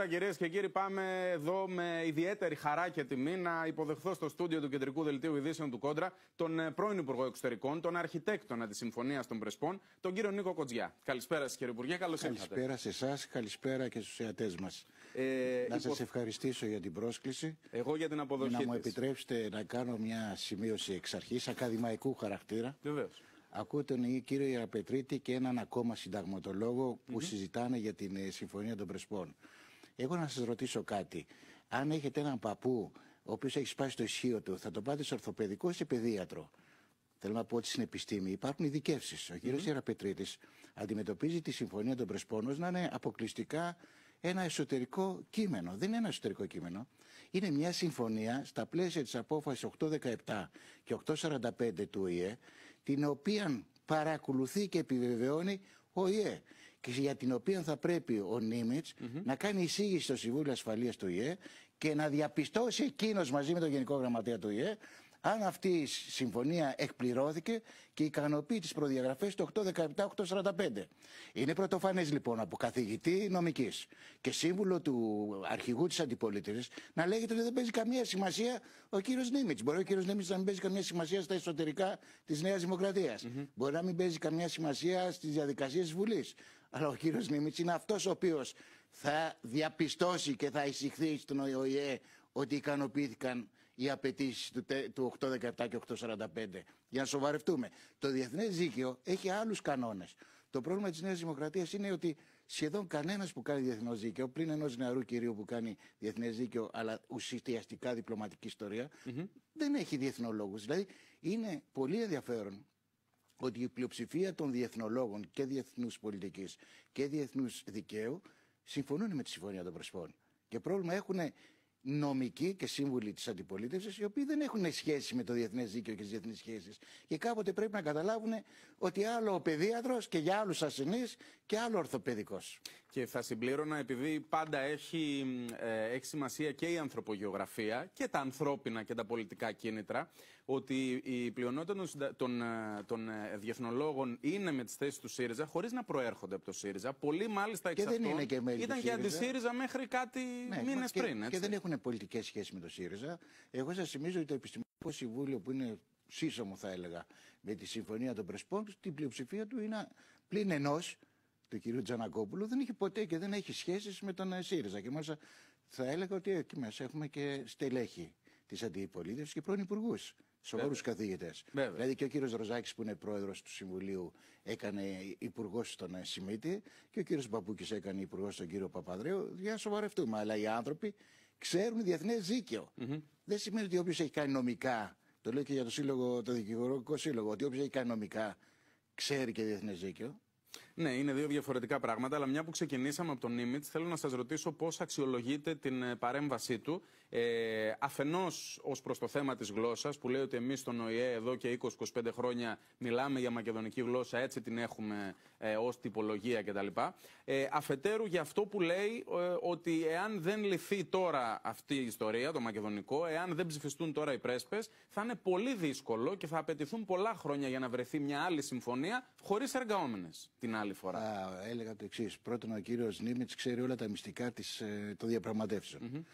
Καλησπέρα κυρίε και κύριοι. Πάμε εδώ με ιδιαίτερη χαρά και τιμή να υποδεχθώ στο στούντιο του Κεντρικού Δελτίου Ειδήσεων του Κόντρα τον ε, πρώην Υπουργό Εξωτερικών, τον αρχιτέκτονα της Συμφωνίας των Πρεσπών, τον κύριο Νίκο Κοτζιά. Καλησπέρα σας κύριε Υπουργέ, καλώς ήρθατε. Καλησπέρα σε εσάς, καλησπέρα και στους θεατές μας. Ε, να υπο... σας ευχαριστήσω για την πρόσκληση. Εγώ για την αποδοχή. Να μου επιτρέψετε να κάνω μια σημείωση εξ αρχής ακαδημαϊκού χαρακτήρα. Βεβαίως. Ακούω τον κύριο Ιαπετρίτη και έναν ακόμα συνταγματολόγο που mm -hmm. συζητάνε για την ε, Συμφωνία των Πρεσπών. Εγώ να σας ρωτήσω κάτι. Αν έχετε έναν παππού ο οποίος έχει σπάσει το ισχύο του, θα τον πάτε σε ορθοπαιδικό ή σε παιδίατρο. Θέλω να πω ότι στην επιστήμη υπάρχουν ειδικεύσεις. Ο κύριος mm. Ιεραπετρίτης αντιμετωπίζει τη Συμφωνία των Πρεσπών να είναι αποκλειστικά ένα εσωτερικό κείμενο. Δεν είναι ένα εσωτερικό κείμενο. Είναι μια συμφωνία στα πλαίσια της απόφασης 817 και 845 του ΟΗΕ, την οποία παρακολουθεί και επιβεβαιώνει ο ΙΕ και για την οποία θα πρέπει ο νιμιτ να κάνει εισήγηση στο Συμβούλιο Ασφαλείας του ΙΕ και να διαπιστώσει εκείνος μαζί με τον Γενικό Γραμματέα του ΙΕ αν αυτή η συμφωνία εκπληρώθηκε και ικανοποιεί τις προδιαγραφές του 817-845. Είναι πρωτοφανές λοιπόν από καθηγητή νομικής και σύμβουλο του αρχηγού της αντιπολίτευσης να λέγεται ότι δεν παίζει καμία σημασία ο κύριος Νίμιτ. Μπορεί ο κύριος Νίμιτ να μην παίζει καμία σημασία στα εσωτερικά της Νέας Δημοκρατίας. Μπορεί να μην παίζει καμία σημασία στις διαδικασίες της Βουλής αλλά ο κύριος Νίμιτς είναι αυτός ο οποίος θα διαπιστώσει και θα εισηχθεί στον ΟΗΕ ότι ικανοποιήθηκαν οι απαιτήσεις του, του 817 και 845. Για να σοβαρευτούμε. Το διεθνές δίκαιο έχει άλλους κανόνες. Το πρόβλημα της Νέας Δημοκρατίας είναι ότι σχεδόν κανένας που κάνει διεθνό δίκαιο, πριν ενός νεαρού κυρίου που κάνει διεθνές δίκαιο, αλλά ουσιαστικά διπλωματική ιστορία, δεν έχει διεθνολόγους. Δηλαδή είναι πολύ ενδιαφέρον ότι η πλειοψηφία των διεθνολόγων και διεθνούς πολιτικής και διεθνούς δικαίου συμφωνούν με τη Συμφωνία των Πρεσπών. Και πρόβλημα έχουν νομικοί και σύμβουλοι της αντιπολίτευσης, οι οποίοι δεν έχουν σχέση με το διεθνές δίκαιο και τις διεθνείς σχέσεις. Και κάποτε πρέπει να καταλάβουν ότι άλλο ο παιδίατρος και για άλλους ασθενείς και άλλο ορθοπαιδικός. Και θα συμπλήρωνα, επειδή πάντα έχει, ε, έχει σημασία και η ανθρωπογεωγραφία και τα ανθρώπινα και τα πολιτικά κίνητρα ότι η πλειονότητα των, των, ε, των ε, διεθνολόγων είναι με τις θέσεις του ΣΥΡΙΖΑ, χωρίς να προέρχονται από το ΣΥΡΙΖΑ. Πολλοί μάλιστα εξ και δεν είναι και ήταν και αντισύριζα μέχρι κάτι ναι, μήνες πριν. Έτσι. Και δεν έχουν πολιτικές σχέσεις με το ΣΥΡΙΖΑ. Εγώ σας θυμίζω ότι το Επιστημονικό Συμβούλιο που είναι σύσσωμο θα έλεγα με τη Συμφωνία των Πρεσπών, την πλειοψηφία του είναι πλην ενός του κυρίου Τζανακόπουλου, δεν είχε ποτέ και δεν έχει σχέσεις με τον ε, ΣΥΡΙΖΑ. Και μάλιστα θα έλεγα ότι εκεί μέσα έχουμε και στελέχη της αντιπολίτευσης και πρώην υπουργούς σοβαρούς καθηγητέ. Δηλαδή και ο κύριος Ροζάκης που είναι πρόεδρος του Συμβουλίου έκανε υπουργός στον ε, Σιμίτη και ο κύριος Μπαπούκη έκανε υπουργός στον κύριο Παπαδρέου. Για να σοβαρευτούμε. Αλλά οι άνθρωποι ξέρουν διεθνές δίκαιο. Mm Δεν σημαίνει ότι όποιος έχει κάνει νομικά. Το λέω και για το, σύλλογο, το δικηγορικό σύλλογο. Ότι όποιος έχει κάνει νομικά ξέρει και διεθνές δίκαιο. Ναι, είναι δύο διαφορετικά πράγματα, αλλά μια που ξεκινήσαμε από τον Νίμιτ, θέλω να σας ρωτήσω πώς αξιολογείτε την ε, παρέμβασή του. Ε, Αφενός ως προς το θέμα της γλώσσας, που λέει ότι εμείς στον ΟΗΕ εδώ και 20-25 χρόνια μιλάμε για μακεδονική γλώσσα, έτσι την έχουμε ε, ως τυπολογία κτλ. Ε, αφετέρου για αυτό που λέει ε, ότι εάν δεν λυθεί τώρα αυτή η ιστορία, το μακεδονικό, εάν δεν ψηφιστούν τώρα οι πρέσπες, θα είναι πολύ δύσκολο και θα απαιτηθούν πολλά χρόνια για να βρεθεί μια άλλη συμφωνία χωρίς εργαόμενες την άλλη φορά. Α, έλεγα το εξής. Πρώτον, ο κύριος Νίμιτ ξέρει όλα τα μυστικά της, ε, των διαπραγματευσεων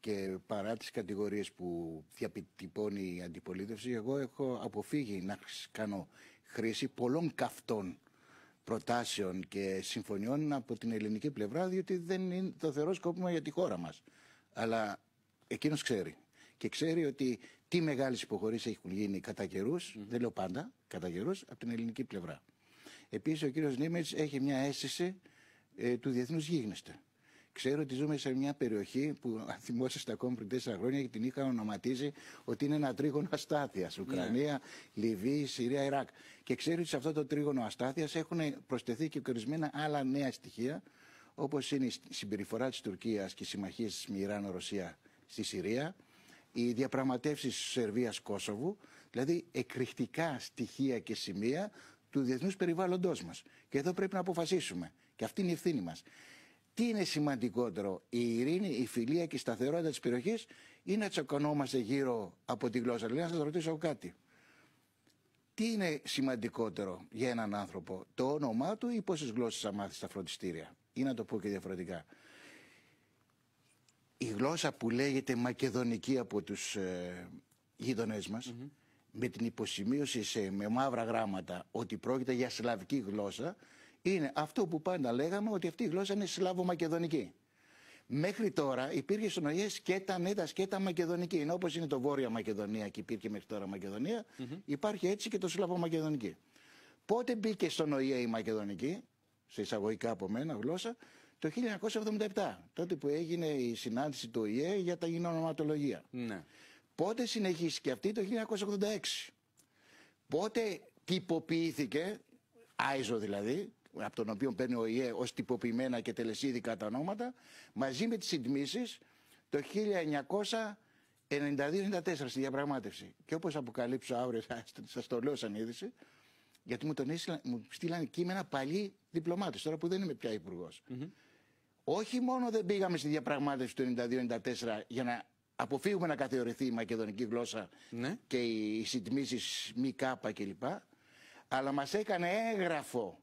Και παρά τις κατηγορίες που διαπιτυπώνει η αντιπολίτευση, εγώ έχω αποφύγει να κάνω χρήση πολλών καυτών προτάσεων και συμφωνιών από την ελληνική πλευρά, διότι δεν είναι το θεωρώ σκόπιμα για τη χώρα μας. Αλλά εκείνος ξέρει. Και ξέρει ότι τι μεγάλες υποχωρήσεις έχουν γίνει κατά δεν λέω πάντα, κατά καιρούς, από την ελληνική πλευρά. Επίσης, ο κύριος Νίμετ έχει μια αίσθηση ε, του διεθνούς γίγνεσθε. Ξέρω ότι ζούμε σε μια περιοχή που, αν θυμόσαστε ακόμα πριν τέσσερα χρόνια, και την είχα ονοματίσει ότι είναι ένα τρίγωνο αστάθειας. Ναι. Ουκρανία, Λιβύη, Συρία, Ιράκ. Και ξέρω ότι σε αυτό το τρίγωνο αστάθειας έχουν προσθεθεί και ορισμένα άλλα νέα στοιχεία, όπως είναι η συμπεριφορά της Τουρκίας και οι συμμαχίες με Ιράν-Ρωσία στη Συρία, οι διαπραγματεύσεις Σερβία-Κόσοβου, δηλαδή εκρηκτικά στοιχεία και σημεία του διεθνούς περιβάλλοντός μας. Και εδώ πρέπει να αποφασίσουμε. Και αυτή είναι η ευθύνη μας. Τι είναι σημαντικότερο, η ειρήνη, η φιλία και η σταθερότητα της περιοχής ή να τσακωνόμαστε γύρω από τη γλώσσα. Λέω να σας ρωτήσω κάτι. Τι είναι σημαντικότερο για έναν άνθρωπο, το όνομά του ή πόσες γλώσσες θα μάθει στα φροντιστήρια. Ή να το πω και διαφορετικά. Η γλώσσα που λέγεται μακεδονική από τους ε, γείτονές μας με την υποσημείωση σε, με μαύρα γράμματα ότι πρόκειται για σλαβική γλώσσα είναι αυτό που πάντα λέγαμε ότι αυτή η γλώσσα σλαβομακεδονική. Μέχρι τώρα υπήρχε στον ΟΗΕ σκέτα νέτα, σκέτα μακεδονική. Ενώ όπως είναι το Βόρεια Μακεδονία και υπήρχε μέχρι τώρα Μακεδονία, υπάρχει έτσι και το Σλαβομακεδονική. Πότε μπήκε στον ΟΗΕ η Μακεδονική, σε εισαγωγικά από μένα γλώσσα, το 1977, τότε που έγινε η συνάντηση του ΟΗΕ για τα γινόνοματολογία. Ναι. Πότε συνεχίστηκε αυτή το 1986. Πότε τυποποιήθηκε, Άιζο δηλαδή, από τον οποίο παίρνει ο ΙΕ ως τυποποιημένα και τελεσίδικα τα ονόματα, μαζί με τις συντμήσεις το 1992-94 στη διαπραγμάτευση. Και όπως αποκαλύψω αύριο, σας το λέω σαν είδηση, γιατί μου, τον μου στείλανε κείμενα παλιοί διπλωμάτες, τώρα που δεν είμαι πια υπουργός. Όχι μόνο δεν πήγαμε στη διαπραγμάτευση του 1992 1994 για να αποφύγουμε να καθιερωθεί η μακεδονική γλώσσα ναι. και οι συντμήσεις μη κάπα κλπ. Αλλά μας έκανε έγγραφο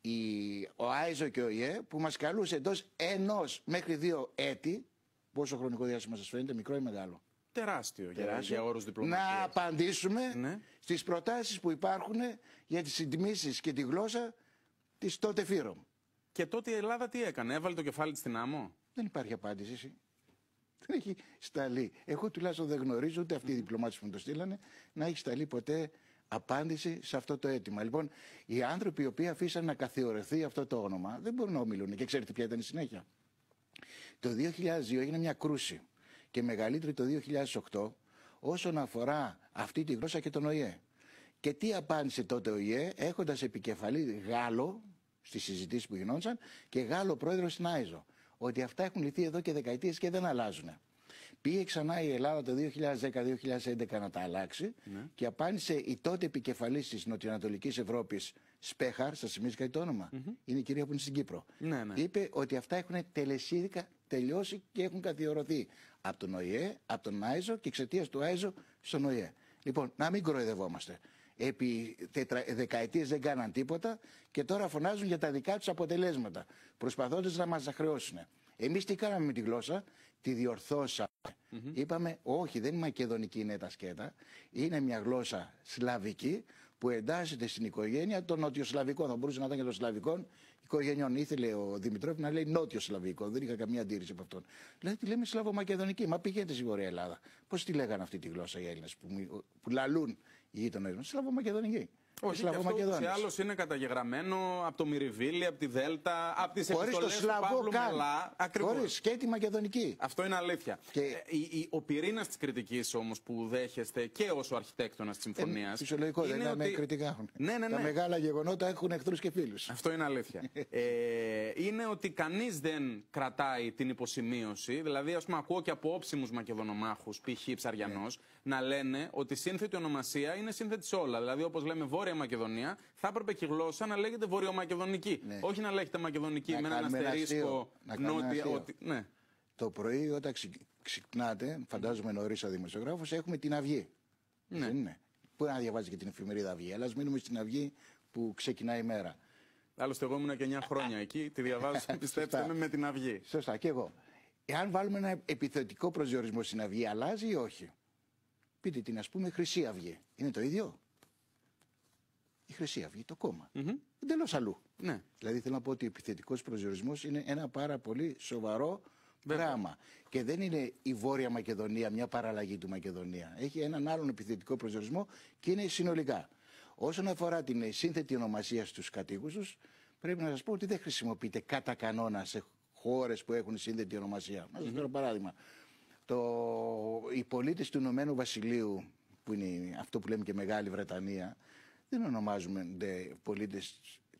η, ο Άιζο και ο ΙΕ που μας καλούσε εντός ενός μέχρι δύο έτη, πόσο χρονικό διάστημα σας φαίνεται, μικρό ή μεγάλο. Τεράστιο, Τεράστιο. για όρους διπλωματίας. Να απαντήσουμε ναι. στις προτάσεις που υπάρχουν για τις συντμήσεις και τη γλώσσα της τότε φύρων. Και τότε η Ελλάδα τι έκανε, έβαλε το κεφάλι της στην άμμο. Δεν υπάρχει απάντηση. Δεν έχει σταλεί. Εγώ τουλάχιστον δεν γνωρίζω ούτε αυτοί οι διπλωμάτες που μου το στείλανε να έχει σταλεί ποτέ απάντηση σε αυτό το αίτημα. Λοιπόν, οι άνθρωποι οι οποίοι αφήσαν να καθιερωθεί αυτό το όνομα δεν μπορούν να ομιλούν. Και ξέρετε ποια ήταν η συνέχεια. Το 2002 έγινε μια κρούση και μεγαλύτερη το 2008 όσον αφορά αυτή τη γλώσσα και τον ΟΗΕ. Και τι απάντησε τότε ο ΙΕ έχοντας επικεφαλή Γάλλο στις συζητήσεις που γινόντουσαν και Γάλλο πρόεδρο στην ΆΙΖΟ ότι αυτά έχουν λυθεί εδώ και δεκαετίες και δεν αλλάζουν. Πήγε ξανά η Ελλάδα το 2010-2011 να τα αλλάξει ναι. και απάντησε η τότε επικεφαλής της Νοτιοανατολικής Ευρώπης, Σπέχαρ, σας κάτι το όνομα, είναι η κυρία που είναι στην Κύπρο. Ναι, ναι. Είπε ότι αυτά έχουν τελεσίδικα τελειώσει και έχουν καθιερωθεί από τον ΟΗΕ, από τον ΆΙΖΟ και εξαιτίας του ΆΙΖΟ στον ΟΗΕ. Λοιπόν, να μην κοροϊδευόμαστε επί τετρα, δεκαετίες δεν κάναν τίποτα και τώρα φωνάζουν για τα δικά τους αποτελέσματα, Προσπαθώντας να μας αχρεώσουν. Εμείς τι κάναμε με τη γλώσσα, τη διορθώσαμε. Mm-hmm. Είπαμε όχι δεν είναι μακεδονική είναι τα σκέτα, είναι μια γλώσσα σλαβική που εντάσσεται στην οικογένεια των νότιο-σλαβικών. Θα μπορούσε να ήταν και των σλαβικών οικογενειών. Ήθελε ο Δημητρόφη να λέει νότιο-σλαβικό. Δεν είχα καμία αντίρρηση από αυτόν. Δηλαδή τη λέμε σλαβομακεδονική. Μα πηγαίνετε στη Βόρεια Ελλάδα. Πώς τη λέγανε αυτή τη γλώσσα οι Έλληνες που, που λαλούν γείτονε μας, Σλαβομακεδονικοί. Όχι, Σλαβό ή άλλο είναι καταγεγραμμένο από το Μυριβίλη, από τη Δέλτα, από τις εκλογέ του Παύλου Μελά. Χωρί και τη Μακεδονική. Αυτό είναι αλήθεια. Και... Ε, η, ο πυρήνας της κριτικής όμως που δέχεστε και ως ο αρχιτέκτονας της συμφωνία. Ε, φυσιολογικό, δεν είναι ότι... κριτικά. Ναι, ναι, ναι. Τα μεγάλα γεγονότα έχουν εχθρούς και φίλους. Αυτό είναι αλήθεια. ε, είναι ότι κανείς δεν κρατάει την υποσημείωση. Δηλαδή, ας πούμε, ακούω και από όψιμους μακεδονομάχους, π.χ. ψαριανός, ναι. να λένε ότι σύνθετη ονομασία είναι σύνθετη όλα. Δηλαδή, όπως λέμε, βόρεια Βόρεια Μακεδονία, θα έπρεπε και η γλώσσα να λέγεται Βορειομακεδονική. Ναι. Όχι να λέγεται Μακεδονική να με έναν αστερίσκο Να νότια. Ότι, ναι. Το πρωί όταν ξυπνάτε, φαντάζομαι νωρίς ο δημοσιογράφος, έχουμε την Αυγή. Ναι. Δεν είναι. Πού να διαβάζει και την εφημερίδα Αυγή, αλλά μείνουμε στην Αυγή που ξεκινάει η μέρα. Άλλωστε, εγώ ήμουν και 9 χρόνια εκεί, τη διαβάζω, πιστέψτε με, με την Αυγή. Σωστά, και εγώ. Εάν βάλουμε ένα επιθετικό προσδιορισμό στην Αυγή, αλλάζει ή όχι. Πείτε την, ας πούμε, Χρυσή Αυγή. Είναι το ίδιο η Χρυσή Αυγή, το κόμμα. Mm-hmm. Εντελώς αλλού. Ναι. Δηλαδή θέλω να πω ότι ο επιθετικός προσδιορισμός είναι ένα πάρα πολύ σοβαρό πράγμα. Και δεν είναι η Βόρεια Μακεδονία μια παραλλαγή του Μακεδονία. Έχει έναν άλλον επιθετικό προσδιορισμό και είναι συνολικά. Όσον αφορά την σύνθετη ονομασία στους κατοίκους τους, πρέπει να σας πω ότι δεν χρησιμοποιείται κατά κανόνα σε χώρες που έχουν σύνθετη ονομασία. Να σας παράδειγμα. Το... Οι πολίτες του Ηνωμένου Βασιλείου, που είναι αυτό που λέμε και Μεγάλη Βρετανία, δεν ονομάζονται πολίτε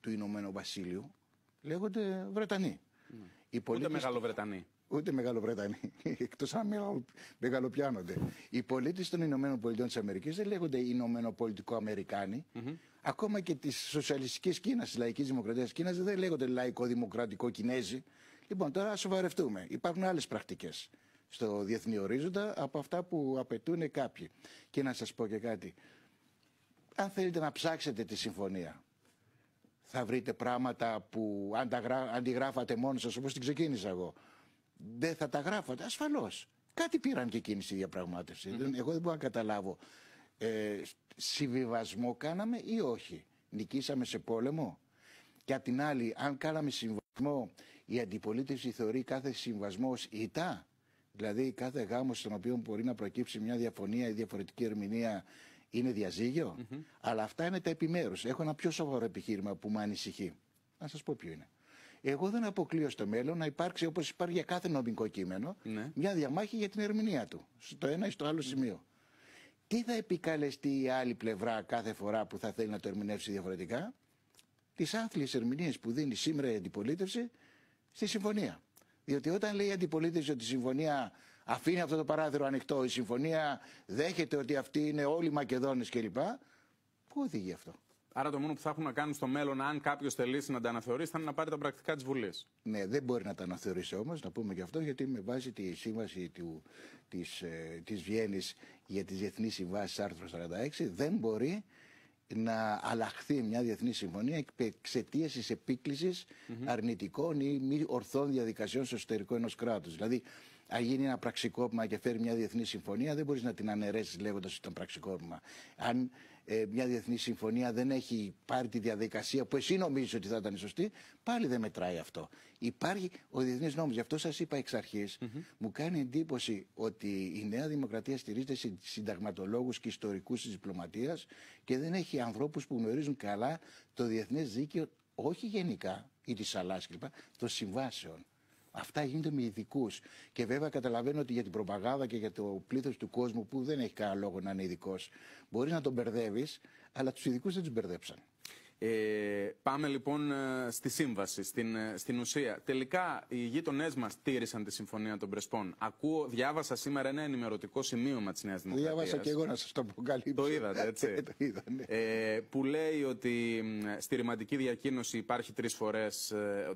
του Ηνωμένου Βασίλειου, λέγονται Βρετανοί. Mm. Οι πολίτες... Ούτε Μεγαλοβρετανοί. Ούτε Μεγαλοβρετανοί. Εκτός αν μεγαλοπιάνονται. Οι πολίτες των Ηνωμένων Πολιτειών της Αμερικής δεν λέγονται Ηνωμένο Πολιτικό Αμερικάνοι. Ακόμα και της σοσιαλιστικής Κίνας, της λαϊκής δημοκρατίας Κίνας, δεν λέγονται Λαϊκό Δημοκρατικό Κινέζοι. Λοιπόν, τώρα σοβαρευτούμε. Υπάρχουν άλλες πρακτικές στο διεθνή ορίζοντα από αυτά που απαιτούν κάποιοι. Και να σας πω και κάτι αν θέλετε να ψάξετε τη συμφωνία, θα βρείτε πράγματα που αν τα γρα... αντιγράφατε σας όπως την ξεκίνησα εγώ. Δεν θα τα γράφατε, ασφαλώς. Κάτι πήραν και εκείνη στη διαπραγματευση Εγώ δεν μπορώ να καταλάβω. Ε, συμβιβασμό κάναμε ή όχι. Νικήσαμε σε πόλεμο. Και απ' την άλλη, αν κάναμε συμβασμό, η αντιπολίτευση θεωρεί κάθε συμβασμός ως ητά. Δηλαδή κάθε γάμος στον οποίο μπορεί να προκύψει μια διαφωνία ή διαφορετική ερμηνεία είναι διαζύγιο, αλλά αυτά είναι τα επιμέρους. Έχω ένα πιο σοβαρό επιχείρημα που με ανησυχεί. Να σας πω ποιο είναι. Εγώ δεν αποκλείω στο μέλλον να υπάρξει όπως υπάρχει για κάθε νομικό κείμενο ναι. μια διαμάχη για την ερμηνεία του. Στο ένα ή στο άλλο ναι. σημείο. Τι θα επικαλεστεί η άλλη πλευρά κάθε φορά που θα θέλει να το ερμηνεύσει διαφορετικά, τις άθλιες ερμηνείες που δίνει σήμερα η αντιπολίτευση στη συμφωνία. Διότι όταν λέει η αντιπολίτευση ότι η συμφωνία αφήνει αυτό το παράθυρο ανοιχτό η συμφωνία, δέχεται ότι αυτοί είναι όλοι Μακεδόνες κλπ. Πού οδηγεί αυτό. Άρα το μόνο που θα έχουν να κάνουν στο μέλλον, αν κάποιος θελήσει να τα αναθεωρήσει, θα είναι να πάρει τα πρακτικά της Βουλής. Ναι, δεν μπορεί να τα αναθεωρήσει όμως, να πούμε και αυτό, γιατί με βάση τη σύμβαση της ε, Βιέννης για τις διεθνείς συμβάσεις άρθρο 46, δεν μπορεί να αλλάχθεί μια διεθνή συμφωνία εξαιτίας της επικληση αρνητικών ή μη ορθών διαδικασιών στο εσωτερικό ενός κράτους. Δηλαδή, αν γίνει ένα πραξικόπημα και φέρει μια διεθνή συμφωνία, δεν μπορείς να την αναιρέσεις λέγοντας ότι ήταν πραξικόπημα. Αν ε, μια διεθνή συμφωνία δεν έχει πάρει τη διαδικασία που εσύ νομίζεις ότι θα ήταν σωστή, πάλι δεν μετράει αυτό. Υπάρχει ο διεθνής νόμος. Γι' αυτό σας είπα εξ αρχής μου κάνει εντύπωση ότι η Νέα Δημοκρατία στηρίζεται σε συνταγματολόγους και ιστορικούς της διπλωματίας και δεν έχει ανθρώπους που γνωρίζουν καλά το διεθνές δίκαιο, όχι γενικά ή της Αλλά των συμβάσεων. Αυτά γίνονται με ειδικούς. Και βέβαια καταλαβαίνω ότι για την προπαγάνδα και για το πλήθος του κόσμου που δεν έχει κανένα λόγο να είναι ειδικός, μπορεί να τον μπερδεύεις, αλλά τους ειδικούς δεν τους μπερδέψαν. Ε, πάμε λοιπόν ε, στη σύμβαση, στην, ε, στην ουσία. Τελικά οι γείτονές μας τήρησαν τη συμφωνία των Πρεσπών. Ακούω, διάβασα σήμερα ένα ενημερωτικό σημείωμα τη Νέα Δημοκρατία. Διάβασα και εγώ να σας το αποκαλύψω. Το είδατε, έτσι. Ε, το Ε, που λέει ότι στη ρηματική διακίνωση υπάρχει τρεις φορές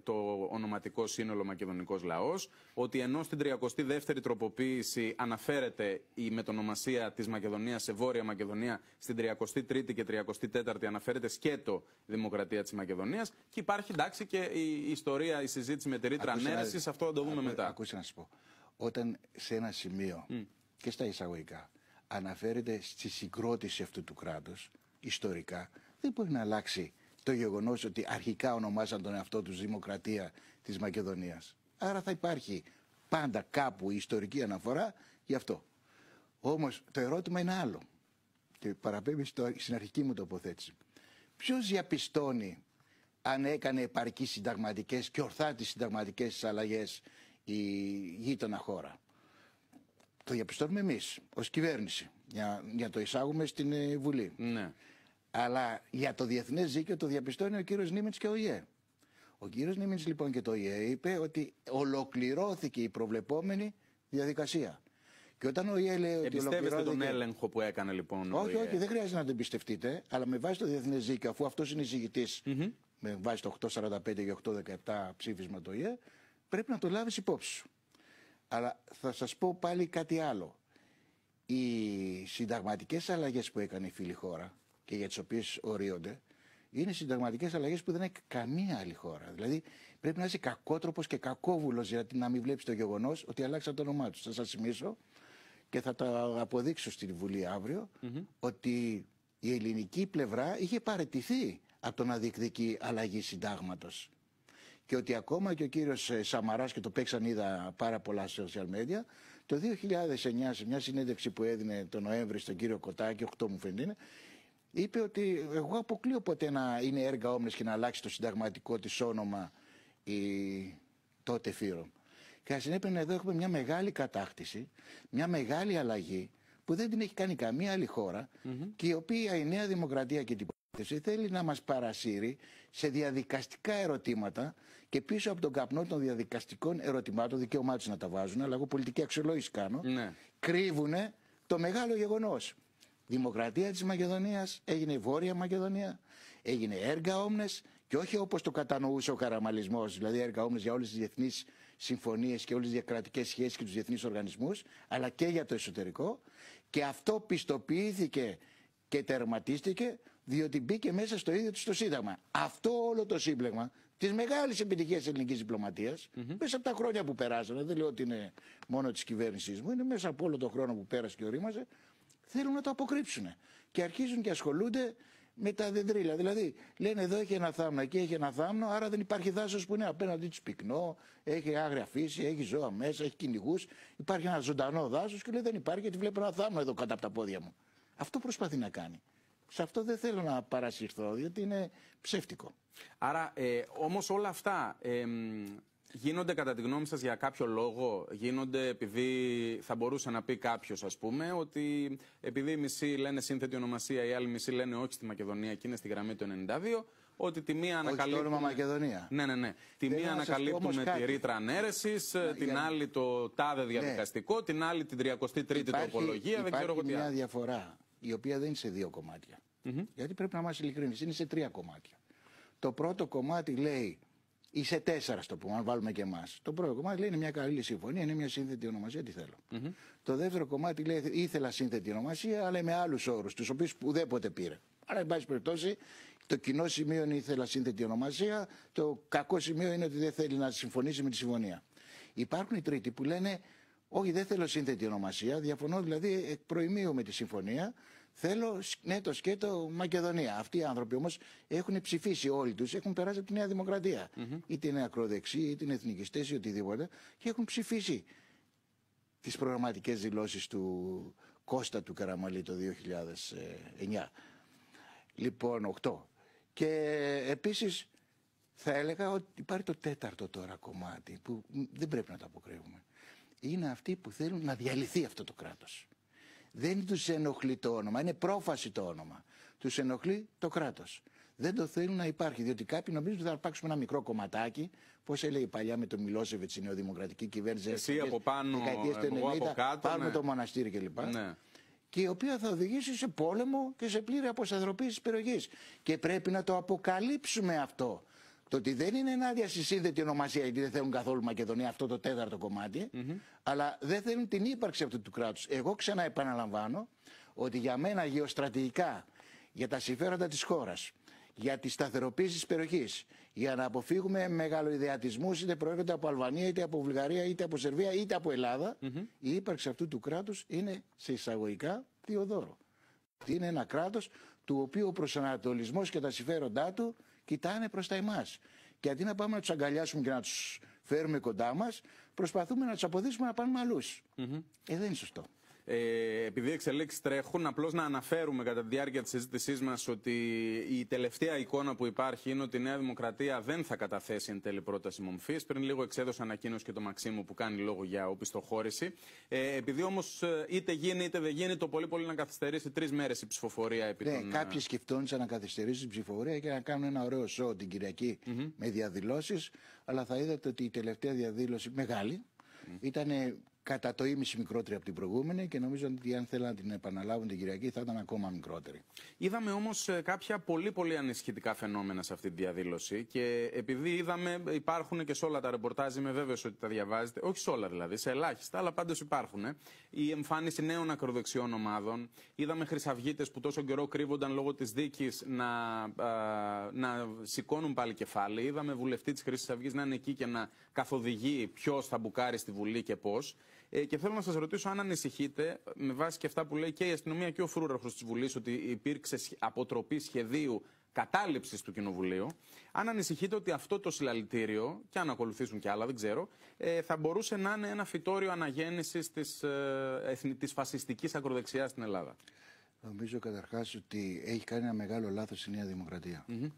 το ονοματικό σύνολο Μακεδονικός Λαός. Ότι ενώ στην 32η τροποποίηση αναφέρεται η μετονομασία της Μακεδονίας σε Βόρεια Μακεδονία, στην 33η και 34η αναφέρεται σκέτο Δημοκρατία της Μακεδονίας. Και υπάρχει εντάξει και η ιστορία, η συζήτηση με τη ρήτρα ανέρεση, αυτό θα το δούμε μετά. Ακούστε να σα πω. Όταν σε ένα σημείο και στα εισαγωγικά αναφέρεται στη συγκρότηση αυτού του κράτους, ιστορικά, δεν μπορεί να αλλάξει το γεγονός ότι αρχικά ονομάζαν τον εαυτό τους Δημοκρατία της Μακεδονίας. Άρα θα υπάρχει πάντα κάπου η ιστορική αναφορά γι' αυτό. Όμως το ερώτημα είναι άλλο. Και παραπέμπει στην αρχική μου τοποθέτηση. Ποιος διαπιστώνει αν έκανε επαρκή συνταγματικές και ορθά τις συνταγματικές αλλαγές η γείτονα χώρα. Το διαπιστώνουμε εμείς ως κυβέρνηση για, για το εισάγουμε στην ε, Βουλή. Ναι. Αλλά για το διεθνές δίκαιο το διαπιστώνει ο κύριος Νίμιτ και ο ΙΕ. Ο κύριος Νίμιτ λοιπόν και το ΙΕ είπε ότι ολοκληρώθηκε η προβλεπόμενη διαδικασία. Και όταν ο ΙΕ λέει ότι. Εμπιστεύεστε τον έλεγχο που έκανε λοιπόν. Όχι, όχι, δεν χρειάζεται να τον εμπιστευτείτε, αλλά με βάση το διεθνές δίκαιο, αφού αυτός είναι εισηγητής, με βάση το 845 και 817 ψήφισμα το ΙΕ, πρέπει να το λάβεις υπόψη σου. Αλλά θα σας πω πάλι κάτι άλλο. Οι συνταγματικές αλλαγές που έκανε η φίλη χώρα και για τις οποίες ορίονται, είναι συνταγματικές αλλαγές που δεν έχει καμία άλλη χώρα. Δηλαδή πρέπει να είσαι κακότροπος και κακόβουλος γιατί να μην βλέπεις το γεγονός ότι αλλάξα το όνομά τους. Θα σας θυμίσω και θα τα αποδείξω στην Βουλή ότι η ελληνική πλευρά είχε παραιτηθεί από το να διεκδικεί αλλαγή συντάγματος. Και ότι ακόμα και ο κύριος ε, Σαμαράς, και το παίξαν είδα πάρα πολλά social media, το 2009 σε μια συνέντευξη που έδινε τον Νοέμβρη στον κύριο Κοτάκη, 8 μου φαίνεται είπε ότι εγώ αποκλείω ποτέ να είναι έργα όμνες και να αλλάξει το συνταγματικό της όνομα η τότε φύρο. Κατά συνέπεια, εδώ έχουμε μια μεγάλη κατάκτηση, μια μεγάλη αλλαγή που δεν την έχει κάνει καμία άλλη χώρα και η οποία η Νέα Δημοκρατία και την Πολίτευση θέλει να μας παρασύρει σε διαδικαστικά ερωτήματα και πίσω από τον καπνό των διαδικαστικών ερωτημάτων, δικαίωμά να τα βάζουν, αλλά εγώ πολιτική αξιολόγηση κάνω, ναι. κρύβουν το μεγάλο γεγονός. Δημοκρατία της Μακεδονίας, έγινε η Βόρεια Μακεδονία, έγινε έργα όμνες και όχι όπως το κατανοούσε ο καραμαλισμός, δηλαδή έργα όμνες για όλες τις διεθνείς συμφωνίες και όλες τις διακρατικές σχέσεις και τους διεθνείς οργανισμούς, αλλά και για το εσωτερικό. Και αυτό πιστοποιήθηκε και τερματίστηκε, διότι μπήκε μέσα στο ίδιο του το Σύνταγμα. Αυτό όλο το σύμπλεγμα της μεγάλης επιτυχίας της ελληνικής διπλωματίας, μέσα από τα χρόνια που περάσανε, δεν λέω ότι είναι μόνο της κυβέρνησής μου, είναι μέσα από όλο το χρόνο που πέρασε και ορίμαζε, θέλουν να το αποκρύψουν. Και αρχίζουν και ασχολούνται με τα δεντρίλια. Δηλαδή λένε εδώ έχει ένα θάμνο, εκεί έχει ένα θάμνο, άρα δεν υπάρχει δάσος που είναι απέναντί του πυκνό, έχει άγρια φύση, έχει ζώα μέσα, έχει κυνηγούς. Υπάρχει ένα ζωντανό δάσος και λέει δεν υπάρχει γιατί βλέπω ένα θάμνο εδώ κάτω από τα πόδια μου. Αυτό προσπαθεί να κάνει. Σε αυτό δεν θέλω να παρασυρθώ, διότι είναι ψεύτικο. Άρα ε, όλα αυτά Γίνονται κατά τη γνώμη σας για κάποιο λόγο, γίνονται επειδή θα μπορούσε να πει κάποιος, ας πούμε, ότι επειδή οι μισοί λένε σύνθετη ονομασία, οι άλλοι μισοί λένε όχι στη Μακεδονία και είναι στη γραμμή του 92, ότι τη μία ανακαλύπτουμε. όνομα Μακεδονία. Ναι, ναι, ναι. Τη μία ανακαλύπτουμε τη ρήτρα ανέρεσης, ναι, την άλλη το τάδε ναι. διαδικαστικό, την άλλη την 33η τροπολογία. Δεν ξέρω τι. Υπάρχει μια διαφορά, η οποία δεν είναι σε δύο κομμάτια. Γιατί πρέπει να είμαστε ειλικρινείς, είναι σε τρία κομμάτια. Το πρώτο κομμάτι λέει ή σε τέσσερα, στο πούμε, αν βάλουμε και εμάς. Το πρώτο κομμάτι λέει είναι μια καλή συμφωνία, είναι μια σύνθετη ονομασία, τι θελω Το δεύτερο κομμάτι λέει ήθελα σύνθετη ονομασία, αλλά με άλλους όρους, τους οποίους ουδέποτε πήρε. Άρα, εν πάση περιπτώσει, το κοινό σημείο είναι ήθελα σύνθετη ονομασία, το κακό σημείο είναι ότι δεν θέλει να συμφωνήσει με τη συμφωνία. Υπάρχουν οι τρίτοι που λένε, Όχι, δεν θέλω σύνθετη ονομασία, διαφωνώ δηλαδή εκ με τη συμφωνία, Θέλω ναι, το σκέτο Μακεδονία. Αυτοί οι άνθρωποι όμως έχουν ψηφίσει όλοι τους, έχουν περάσει από τη Νέα Δημοκρατία. Mm -hmm. Είτε είναι ακροδεξοί, είτε είναι εθνικιστές ή οτιδήποτε. Και έχουν ψηφίσει τις προγραμματικές δηλώσεις του Κώστα του Καραμαλή το 2009. Λοιπόν, 8. Και επίσης θα έλεγα ότι υπάρχει το τέταρτο τώρα κομμάτι που δεν πρέπει να το αποκρύβουμε. Είναι αυτοί που θέλουν να διαλυθεί αυτό το κράτος. Δεν τους ενοχλεί το όνομα, είναι πρόφαση το όνομα. Τους ενοχλεί το κράτος. Δεν το θέλουν να υπάρχει, διότι κάποιοι νομίζουν ότι θα αρπάξουμε ένα μικρό κομματάκι. Πώς έλεγε η παλιά με τον Μιλόσεβιτ, η νεοδημοκρατική κυβέρνηση. Εσύ από πάνω, εγώ από κάτω. Ναι. το μοναστήρι κλπ. Ναι. Και η οποία θα οδηγήσει σε πόλεμο και σε πλήρη αποσανθρωπή της περιοχής. Και πρέπει να το αποκαλύψουμε αυτό. Το ότι δεν είναι ενάντια στη σύνδετη ονομασία, γιατί δεν θέλουν καθόλου Μακεδονία, αυτό το τέταρτο κομμάτι, αλλά δεν θέλουν την ύπαρξη αυτού του κράτους. Εγώ ξανά επαναλαμβάνω ότι για μένα γεωστρατηγικά, για τα συμφέροντα της χώρας, για τη σταθεροποίηση της περιοχής, για να αποφύγουμε μεγαλοειδεατισμού, είτε προέρχονται από Αλβανία, είτε από Βουλγαρία, είτε από Σερβία, είτε από Ελλάδα, η ύπαρξη αυτού του κράτους είναι σε εισαγωγικά Θεοδόρο. Είναι ένα κράτος του οποίου ο προσανατολισμός και τα συμφέροντά του κοιτάνε προς τα εμάς. Και αντί να πάμε να τους αγκαλιάσουμε και να τους φέρουμε κοντά μας, προσπαθούμε να τους αποδείξουμε να πάνε αλλού. Ε, δεν είναι σωστό ε, επειδή οι εξελίξεις τρέχουν, απλώς να αναφέρουμε κατά τη διάρκεια της συζήτησής μας ότι η τελευταία εικόνα που υπάρχει είναι ότι η Νέα Δημοκρατία δεν θα καταθέσει εν τέλει πρόταση μομφής. Πριν λίγο εξέδωσε ανακοίνωση και το Μαξίμου που κάνει λόγο για οπισθοχώρηση. Ε, επειδή όμως ε, είτε γίνει είτε δεν γίνει, το πολύ πολύ να καθυστερήσει τρεις μέρες η ψηφοφορία επί ναι, των... Ε, κάποιοι σκεφτόνισαν να καθυστερήσει την ψηφοφορία και να κάνουν ένα ωραίο σοου την Κυριακή με διαδηλώσεις. Αλλά θα είδατε ότι η τελευταία διαδήλωση, μεγάλη, κατά το ίμιση μικρότερη από την προηγούμενη και νομίζω ότι αν θέλαν να την επαναλάβουν την Κυριακή θα ήταν ακόμα μικρότερη. Είδαμε όμως ε, κάποια πολύ πολύ ανησυχητικά φαινόμενα σε αυτή τη διαδήλωση και επειδή είδαμε, υπάρχουν και σε όλα τα ρεπορτάζ, είμαι βέβαιος ότι τα διαβάζετε, όχι σε όλα δηλαδή, σε ελάχιστα, αλλά πάντως υπάρχουν. Ε. Η εμφάνιση νέων ακροδεξιών ομάδων. Είδαμε χρυσαυγίτες που τόσο καιρό κρύβονταν λόγω της δίκης να, να σηκώνουν πάλι κεφάλι. Είδαμε βουλευτή της Χρυσής Αυγής να είναι εκεί και να καθοδηγεί ποιος θα μπουκάρει στη Βουλή και πώς. Ε, και θέλω να σας ρωτήσω αν ανησυχείτε, με βάση και αυτά που λέει και η αστυνομία και ο φρούραχο της Βουλής, ότι υπήρξε αποτροπή σχεδίου κατάληψης του Κοινοβουλίου, αν ανησυχείτε ότι αυτό το συλλαλητήριο, και αν ακολουθήσουν και άλλα, δεν ξέρω, ε, θα μπορούσε να είναι ένα φυτόριο αναγέννησης της ε, φασιστικής ακροδεξιάς στην Ελλάδα. Νομίζω καταρχάς ότι έχει κάνει ένα μεγάλο λάθος η Νέα Δημοκρατία. Mm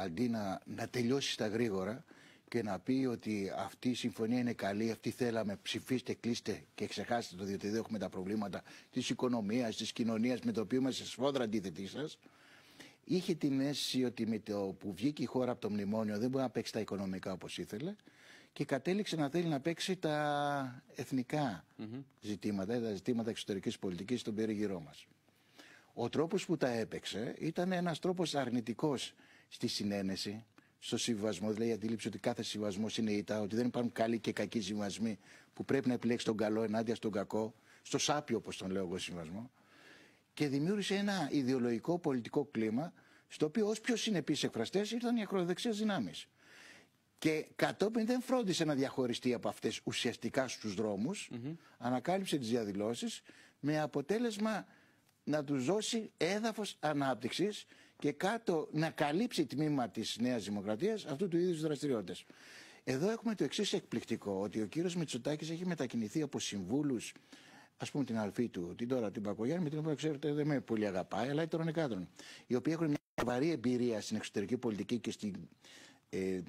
Αντί να, να τελειώσει στα γρήγορα, και να πει ότι αυτή η συμφωνία είναι καλή, αυτή θέλαμε, ψηφίστε, κλείστε και ξεχάστε το, διότι δεν έχουμε τα προβλήματα της οικονομίας, της κοινωνίας με το οποίο είμαστε σφόδρα αντίθετοι σας. Είχε την αίσθηση ότι με το που βγήκε η χώρα από το μνημόνιο δεν μπορεί να παίξει τα οικονομικά όπως ήθελε και κατέληξε να θέλει να παίξει τα εθνικα ζητήματα, τα ζητήματα εξωτερικής πολιτικής στον περιγυρό μας. Ο τρόπος που τα έπαιξε ήταν ένας τρόπος αρνητικός στη συνένεση, στο συμβιβασμό. Δηλαδή η αντίληψη ότι κάθε συμβασμό είναι ήττα, ότι δεν υπάρχουν καλοί και κακοί συμβασμοί που πρέπει να επιλέξει τον καλό ενάντια στον κακό, στο σάπιο όπως τον λέω εγώ συμβασμό, Και δημιούργησε ένα ιδεολογικό πολιτικό κλίμα, στο οποίο ως πιο συνεπείς εκφραστές ήρθαν οι ακροδεξιές δυνάμεις. Και κατόπιν δεν φρόντισε να διαχωριστεί από αυτές ουσιαστικά στους δρομου ανακάλυψε τις διαδηλώσεις με αποτέλεσμα να τους δώσει έδαφος ανάπτυξης και κάτω να καλύψει τμήμα της Νέας Δημοκρατίας αυτού του είδους δραστηριότητες. Εδώ έχουμε το εξής εκπληκτικό, ότι ο κύριος Μητσοτάκης έχει μετακινηθεί από συμβούλους, ας πούμε την αλφή του, την τώρα την Πακογιάννη, με την οποία ξέρετε δεν με πολύ αγαπάει, αλλά ήταν εκάτρων, οι οποίοι έχουν μια βαρύ εμπειρία στην εξωτερική πολιτική και στη ε,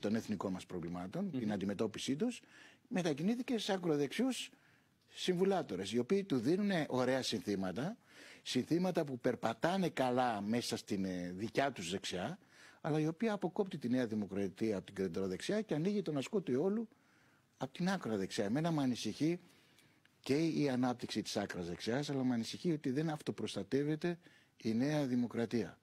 των εθνικών μας προβλημάτων, την αντιμετώπιση τους, μετακινήθηκε σε ακροδεξιούς συμβουλάτορες, οι οποίοι του δίνουν ωραία συνθήματα συνθήματα που περπατάνε καλά μέσα στην ε, δικιά τους δεξιά, αλλά η οποία αποκόπτει τη Νέα Δημοκρατία από την κεντροδεξιά και ανοίγει τον του όλου από την άκρα δεξιά. Εμένα με ανησυχεί και η ανάπτυξη της άκρας δεξιάς, αλλά με ανησυχεί ότι δεν αυτοπροστατεύεται η Νέα Δημοκρατία.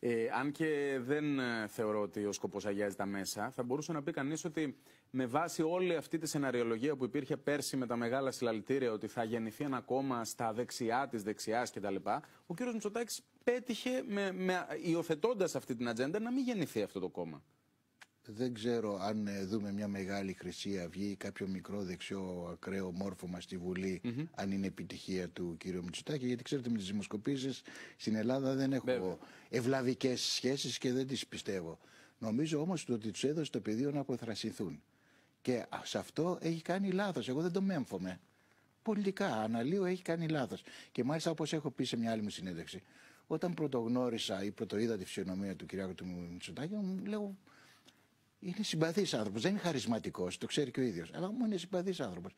Ε, αν και δεν ε, θεωρώ ότι ο σκοπός αγιάζει τα μέσα, θα μπορούσε να πει κανείς ότι με βάση όλη αυτή τη σεναριολογία που υπήρχε πέρσι με τα μεγάλα συλλαλητήρια ότι θα γεννηθεί ένα κόμμα στα δεξιά της δεξιάς κτλ. Ο κύριος Μητσοτάκης πέτυχε, με, με, υιοθετώντας αυτή την ατζέντα, να μην γεννηθεί αυτό το κόμμα. Δεν ξέρω αν ε, δούμε μια μεγάλη Χρυσή Αυγή ή κάποιο μικρό δεξιό ακραίο μόρφωμα στη Βουλή, αν είναι επιτυχία του κύριου Μητσουτάκη. Γιατί ξέρετε, με τις δημοσκοπήσεις στην Ελλάδα δεν έχω ευλαβικές σχέσεις και δεν τις πιστεύω. Νομίζω όμως ότι τους έδωσε το πεδίο να αποθρασιθούν. Και σε αυτό έχει κάνει λάθος. Εγώ δεν το μέμφωμαι. Πολιτικά, αναλύω, έχει κάνει λάθος. Και μάλιστα, όπως έχω πει σε μια άλλη μου συνέντευξη, όταν πρωτογνώρισα ή πρωτοείδα τη φυσιονομία του Κυριάκου του μου λέω. Είναι συμπαθής άνθρωπος. Δεν είναι χαρισματικός, το ξέρει και ο ίδιος. Αλλά μου είναι συμπαθής άνθρωπος.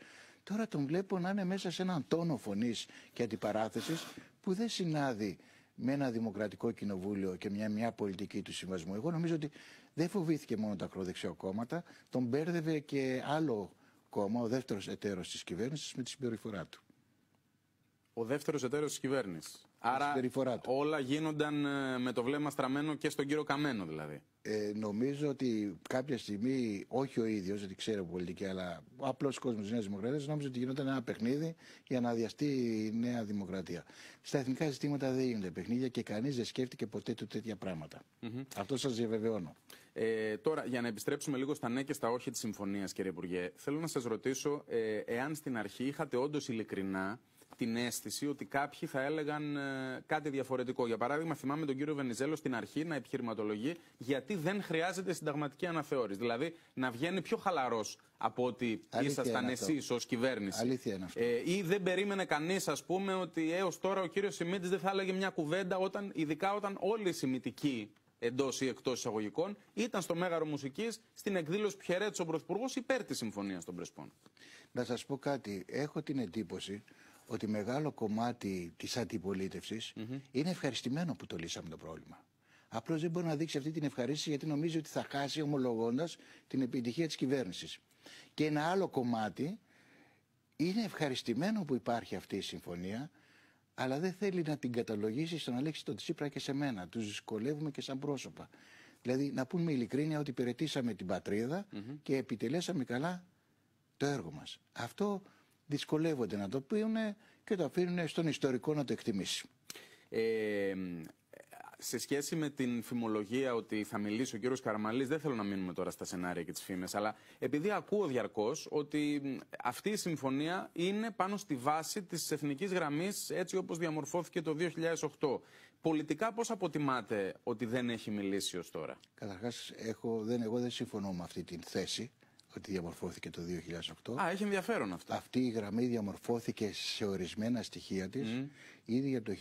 Τώρα τον βλέπω να είναι μέσα σε έναν τόνο φωνής και αντιπαράθεσης που δεν συνάδει με ένα δημοκρατικό κοινοβούλιο και μια, μια πολιτική του συμβασμού. Εγώ νομίζω ότι δεν φοβήθηκε μόνο τα ακροδεξιά κόμματα, τον μπέρδευε και άλλο κόμμα, ο δεύτερος εταίρος της κυβέρνησης, με τη συμπεριφορά του. Ο δεύτερος εταίρος της κυβέρνησης. Άρα όλα γίνονταν ε, με το βλέμμα στραμμένο και στον κύριο Καμένο, δηλαδή. Ε, νομίζω ότι κάποια στιγμή, όχι ο ίδιος, δεν ξέρω πολιτική, αλλά ο απλός κόσμος της Νέας Δημοκρατίας νόμιζε ότι γινόταν ένα παιχνίδι για να αδειαστεί η Νέα Δημοκρατία. Στα εθνικά ζητήματα δεν γίνονται παιχνίδια και κανείς δεν σκέφτηκε ποτέ του τέτοια πράγματα. Αυτό σας διαβεβαιώνω. Ε, τώρα, για να επιστρέψουμε λίγο στα ναι και στα όχι της συμφωνίας, κύριε Υπουργέ, θέλω να σας ρωτήσω ε, εάν στην αρχή είχατε όντως ειλικρινά την αίσθηση ότι κάποιοι θα έλεγαν ε, κάτι διαφορετικό. Για παράδειγμα, θυμάμαι τον κύριο Βενιζέλο στην αρχή να επιχειρηματολογεί γιατί δεν χρειάζεται συνταγματική αναθεώρηση. Δηλαδή, να βγαίνει πιο χαλαρός από ότι ήσασταν εσείς ως κυβέρνηση. Αλήθεια είναι αυτό. Ε, ή δεν περίμενε κανείς, ας πούμε, ότι έως τώρα ο κύριος Σιμίτης δεν θα έλεγε μια κουβέντα, όταν, ειδικά όταν όλοι οι εντός ή εκτός εισαγωγικών, ήταν στο Μέγαρο Μουσικής στην εκδήλωση που χαιρέτησε ο Πρωθυπουργό υπέρ της Συμφωνίας των Πρεσπών. Να σας πω κάτι. Έχω την εντύπωση ότι μεγάλο κομμάτι της αντιπολίτευσης είναι ευχαριστημένο που το λύσαμε το πρόβλημα. Απλώς δεν μπορεί να δείξει αυτή την ευχαρίστηση γιατί νομίζει ότι θα χάσει ομολογώντας την επιτυχία της κυβέρνησης. Και ένα άλλο κομμάτι είναι ευχαριστημένο που υπάρχει αυτή η συμφωνία αλλά δεν θέλει να την καταλογίσεις στον Αλέξη τον Τσίπρα και σε μένα. Τους δυσκολεύουμε και σαν πρόσωπα. Δηλαδή, να πούμε ειλικρίνεια ότι υπηρετήσαμε την πατρίδα και επιτελέσαμε καλά το έργο μας. Αυτό δυσκολεύονται να το πούνε και το αφήνουν στον ιστορικό να το εκτιμήσει. Ε, σε σχέση με την φημολογία ότι θα μιλήσει ο κύριος Καραμαλής, δεν θέλω να μείνουμε τώρα στα σενάρια και τις φήμες, αλλά επειδή ακούω διαρκώς ότι αυτή η συμφωνία είναι πάνω στη βάση της εθνικής γραμμής έτσι όπως διαμορφώθηκε το 2008. Πολιτικά πώς αποτιμάτε ότι δεν έχει μιλήσει ως τώρα. Καταρχάς, εγώ δεν συμφωνώ με αυτή την θέση ότι διαμορφώθηκε το 2008. Α, έχει ενδιαφέρον αυτό. Αυτή η γραμμή διαμορφώθηκε σε ορισμένα στοιχεία της ήδη από το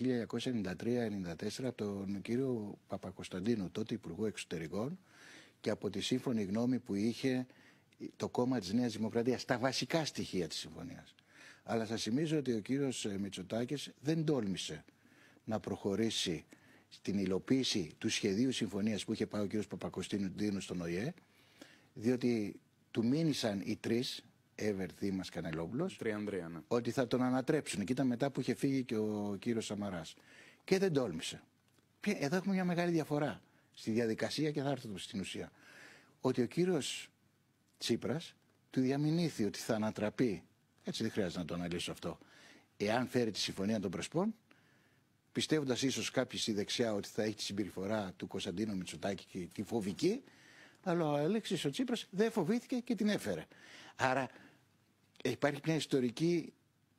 1993-94 από τον κύριο Παπακοσταντίνο, τότε Υπουργό Εξωτερικών, και από τη σύμφωνη γνώμη που είχε το κόμμα της Νέας Δημοκρατίας στα βασικά στοιχεία της συμφωνίας. Αλλά σα θυμίζω ότι ο κύριος ε, Μητσοτάκης δεν τόλμησε να προχωρήσει στην υλοποίηση του σχεδίου συμφωνίας που είχε πάει ο κύριος Παπακοστίνου στον ΟΗΕ, διότι του μήνυσαν οι τρεις, Εύερ Δήμα Κανελόπουλο, ναι. ότι θα τον ανατρέψουν. Και ήταν μετά που είχε φύγει και ο κύριος Σαμαράς. Και δεν τόλμησε. Εδώ έχουμε μια μεγάλη διαφορά στη διαδικασία και θα έρθω στην ουσία. Ότι ο κύριος Τσίπρας του διαμηνήθη ότι θα ανατραπεί. Έτσι δεν χρειάζεται να το αναλύσω αυτό. Εάν φέρει τη συμφωνία των Πρεσπών, πιστεύοντας ίσως κάποιοι στη δεξιά ότι θα έχει τη συμπεριφορά του Κωνσταντίνου Μητσοτάκη και τη φοβική, αλλά ο Αλέξης ο Τσίπρας δεν φοβήθηκε και την έφερε. Άρα ε, υπάρχει μια ιστορική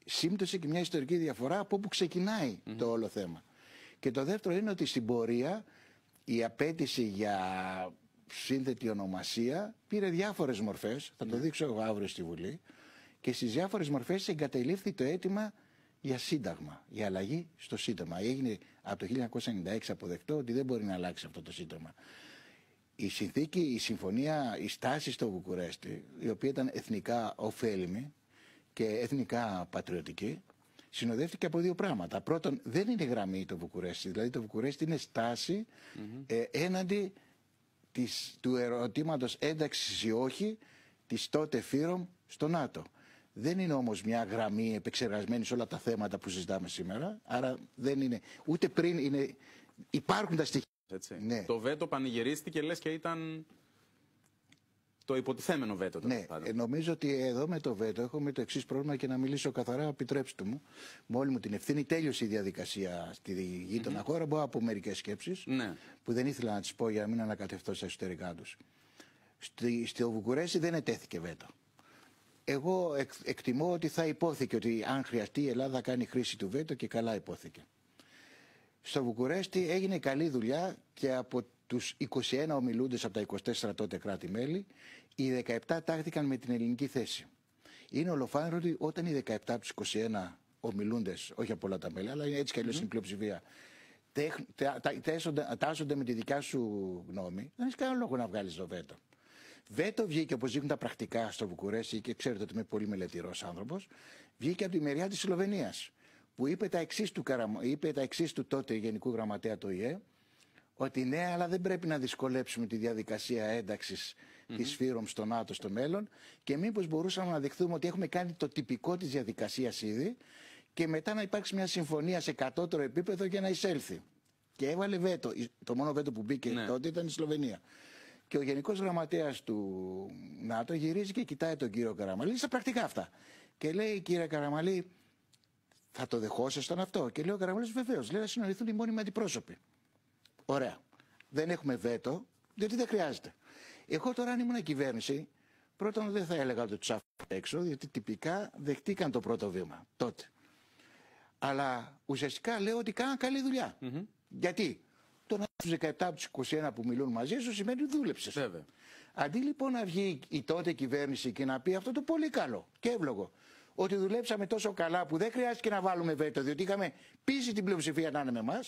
σύμπτωση και μια ιστορική διαφορά από όπου ξεκινάει το όλο θέμα. Και το δεύτερο είναι ότι στην πορεία η απέτηση για σύνθετη ονομασία πήρε διάφορες μορφές, θα το ναι. δείξω εγώ αύριο στη Βουλή, και στις διάφορες μορφές εγκατελείφθη το αίτημα για σύνταγμα, για αλλαγή στο σύνταγμα. Έγινε από το 1996 αποδεκτό ότι δεν μπορεί να αλλάξει αυτό το σύνταγμα η συνθήκη, η συμφωνία, η στάση στο Βουκουρέστι, η οποία ήταν εθνικά ωφέλιμη και εθνικά πατριωτική, συνοδεύτηκε από δύο πράγματα. Πρώτον, δεν είναι γραμμή το Βουκουρέστι, δηλαδή το Βουκουρέστι είναι στάση ε, έναντι της, του ερωτήματος ένταξης ή όχι της τότε Φύρομ στο ΝΑΤΟ. Δεν είναι όμως μια γραμμή επεξεργασμένη σε όλα τα θέματα που συζητάμε σήμερα, άρα δεν είναι, ούτε πριν είναι, υπάρχουν τα στοιχεία ναι. Το βέτο πανηγυρίστηκε λες και ήταν το υποτιθέμενο βέτο. Ναι, ε, νομίζω ότι εδώ με το βέτο με το εξής πρόβλημα και να μιλήσω καθαρά, επιτρέψτε μου, με όλη μου την ευθύνη. Τέλειωσε η διαδικασία στη γείτονα mm -hmm. χώρα. Μπορώ από μερικές σκέψεις ναι. που δεν ήθελα να τις πω για να μην ανακατευτώ στα εσωτερικά τους. Στη, στο δεν ετέθηκε βέτο. Εγώ εκτιμώ ότι θα υπόθηκε ότι αν χρειαστεί η Ελλάδα κάνει χρήση του βέτο και καλά υπόθηκε στο Βουκουρέστι έγινε καλή δουλειά και από τους 21 ομιλούντες από τα 24 τότε κράτη-μέλη, οι 17 τάχθηκαν με την ελληνική θέση. Είναι ολοφάνερο ότι όταν οι 17 από τους 21 ομιλούντες, όχι από όλα τα μέλη, αλλά είναι έτσι και αλλιώ mm. η πλειοψηφία, τάσσονται με τη δικιά σου γνώμη, δεν έχεις κανένα λόγο να βγάλεις το βέτο. Βέτο βγήκε, όπως δείχνουν τα πρακτικά στο Βουκουρέστι, και ξέρετε ότι είμαι πολύ μελετηρός άνθρωπος, βγήκε από τη μεριά της Σλοβενίας που είπε τα εξής του, του τότε Γενικού Γραμματέα του ΙΕ, ότι ναι, αλλά δεν πρέπει να δυσκολέψουμε τη διαδικασία ένταξης mm-hmm. της ΦΥΡΟΜ στο ΝΑΤΟ στο μέλλον και μήπως μπορούσαμε να δεχθούμε ότι έχουμε κάνει το τυπικό της διαδικασίας ήδη και μετά να υπάρξει μια συμφωνία σε κατώτερο επίπεδο για να εισέλθει. Και έβαλε βέτο. Το μόνο βέτο που μπήκε ναι. τότε ήταν η Σλοβενία. Και ο Γενικός Γραμματέας του ΝΑΤΟ γυρίζει και κοιτάει τον κύριο Καραμαλή στα πρακτικά αυτά. Και λέει, κύριε Καραμαλή, θα το στον αυτό. Και λέει ο Καραμαλή, βεβαίως. Λέει να συνοηθούν οι μόνιμοι αντιπρόσωποι. Ωραία. Δεν έχουμε βέτο, διότι δεν χρειάζεται. Εγώ τώρα, αν ήμουν κυβέρνηση, πρώτον δεν θα έλεγα ότι τους άφησα έξω, διότι τυπικά δεχτήκαν το πρώτο βήμα τότε. Αλλά ουσιαστικά λέω ότι κάναν καλή δουλειά. Mm-hmm. Γιατί το να του 17 από τους 21 που μιλούν μαζί σου σημαίνει ότι δούλεψες. Αντί λοιπόν να βγει η τότε κυβέρνηση και να πει αυτό το πολύ καλό και εύλογο ότι δουλέψαμε τόσο καλά που δεν χρειάστηκε να βάλουμε βέτο, διότι είχαμε πείσει την πλειοψηφία να είναι με εμάς,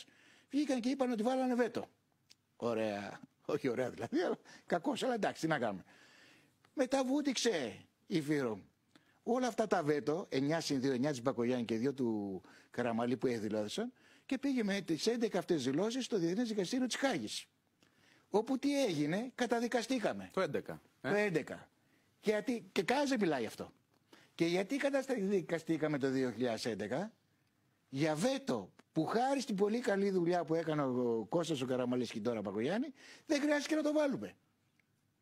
βγήκαν και είπαν ότι βάλανε βέτο. Ωραία. Όχι ωραία δηλαδή, αλλά κακός, αλλά εντάξει, τι να κάνουμε. Μετά βούτυξε η Φύρο. Όλα αυτά τα βέτο, 9 συν 2, 9 της Μπακογιάννη και 2 του Καραμαλή που έδηλώθησαν, και πήγε με τις 11 αυτές δηλώσεις στο Διεθνές Δικαστήριο της Χάγης. Όπου τι έγινε, καταδικαστήκαμε. Το 11. Ε? Το 11. Γιατί και, και κανένας δεν μιλάει αυτό. Και γιατί καταστατικαστήκαμε το 2011 για βέτο που χάρη στην πολύ καλή δουλειά που έκανε ο Κώστας ο Καραμαλής και τώρα Παγκογιάννη δεν χρειάστηκε να το βάλουμε.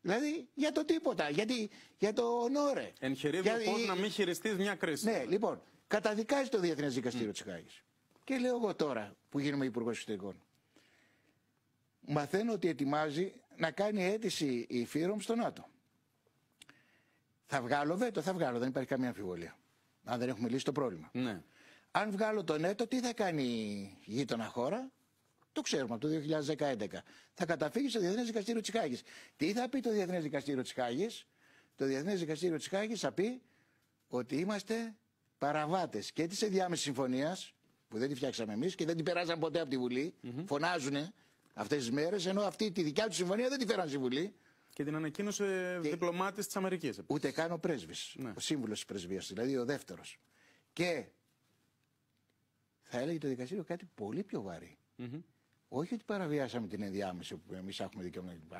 Δηλαδή για το τίποτα, γιατί, για το ονόρε. Εν για, πώς να μην χειριστείς μια κρίση. Ναι, λοιπόν, καταδικάζει το Διεθνές Δικαστήριο mm. της Χάγης. Και λέω εγώ τώρα που γίνομαι Υπουργός Εξωτερικών. Μαθαίνω ότι ετοιμάζει να κάνει αίτηση η Φύρομ στο ΝΑΤΟ. Θα βγάλω βέτο, θα βγάλω, δεν υπάρχει καμία αμφιβολία. Αν δεν έχουμε λύσει το πρόβλημα. Ναι. Αν βγάλω το έτο, τι θα κάνει η γείτονα χώρα, το ξέρουμε από το 2011. Θα καταφύγει στο Διεθνές Δικαστήριο της Χάγης. Τι θα πει το Διεθνές Δικαστήριο της Χάγης, Το Διεθνές Δικαστήριο της Χάγης θα πει ότι είμαστε παραβάτες και της ενδιάμεσης συμφωνίας, που δεν τη φτιάξαμε εμείς και δεν την περάσαμε ποτέ από τη Βουλή. Mm -hmm. Φωνάζουν αυτές τις μέρες, ενώ αυτή τη δικιά τους συμφωνία δεν τη φέραν στη Βουλή. Και την ανακοίνωσε και... διπλωμάτης της Αμερικής. Ούτε καν ο πρέσβης. Ναι. Ο σύμβουλος της πρεσβείας, δηλαδή ο δεύτερος. Και θα έλεγε το δικαστήριο κάτι πολύ πιο βαρύ. Όχι ότι παραβιάσαμε την ενδιάμεση που εμείς έχουμε δικαίωμα κλπ.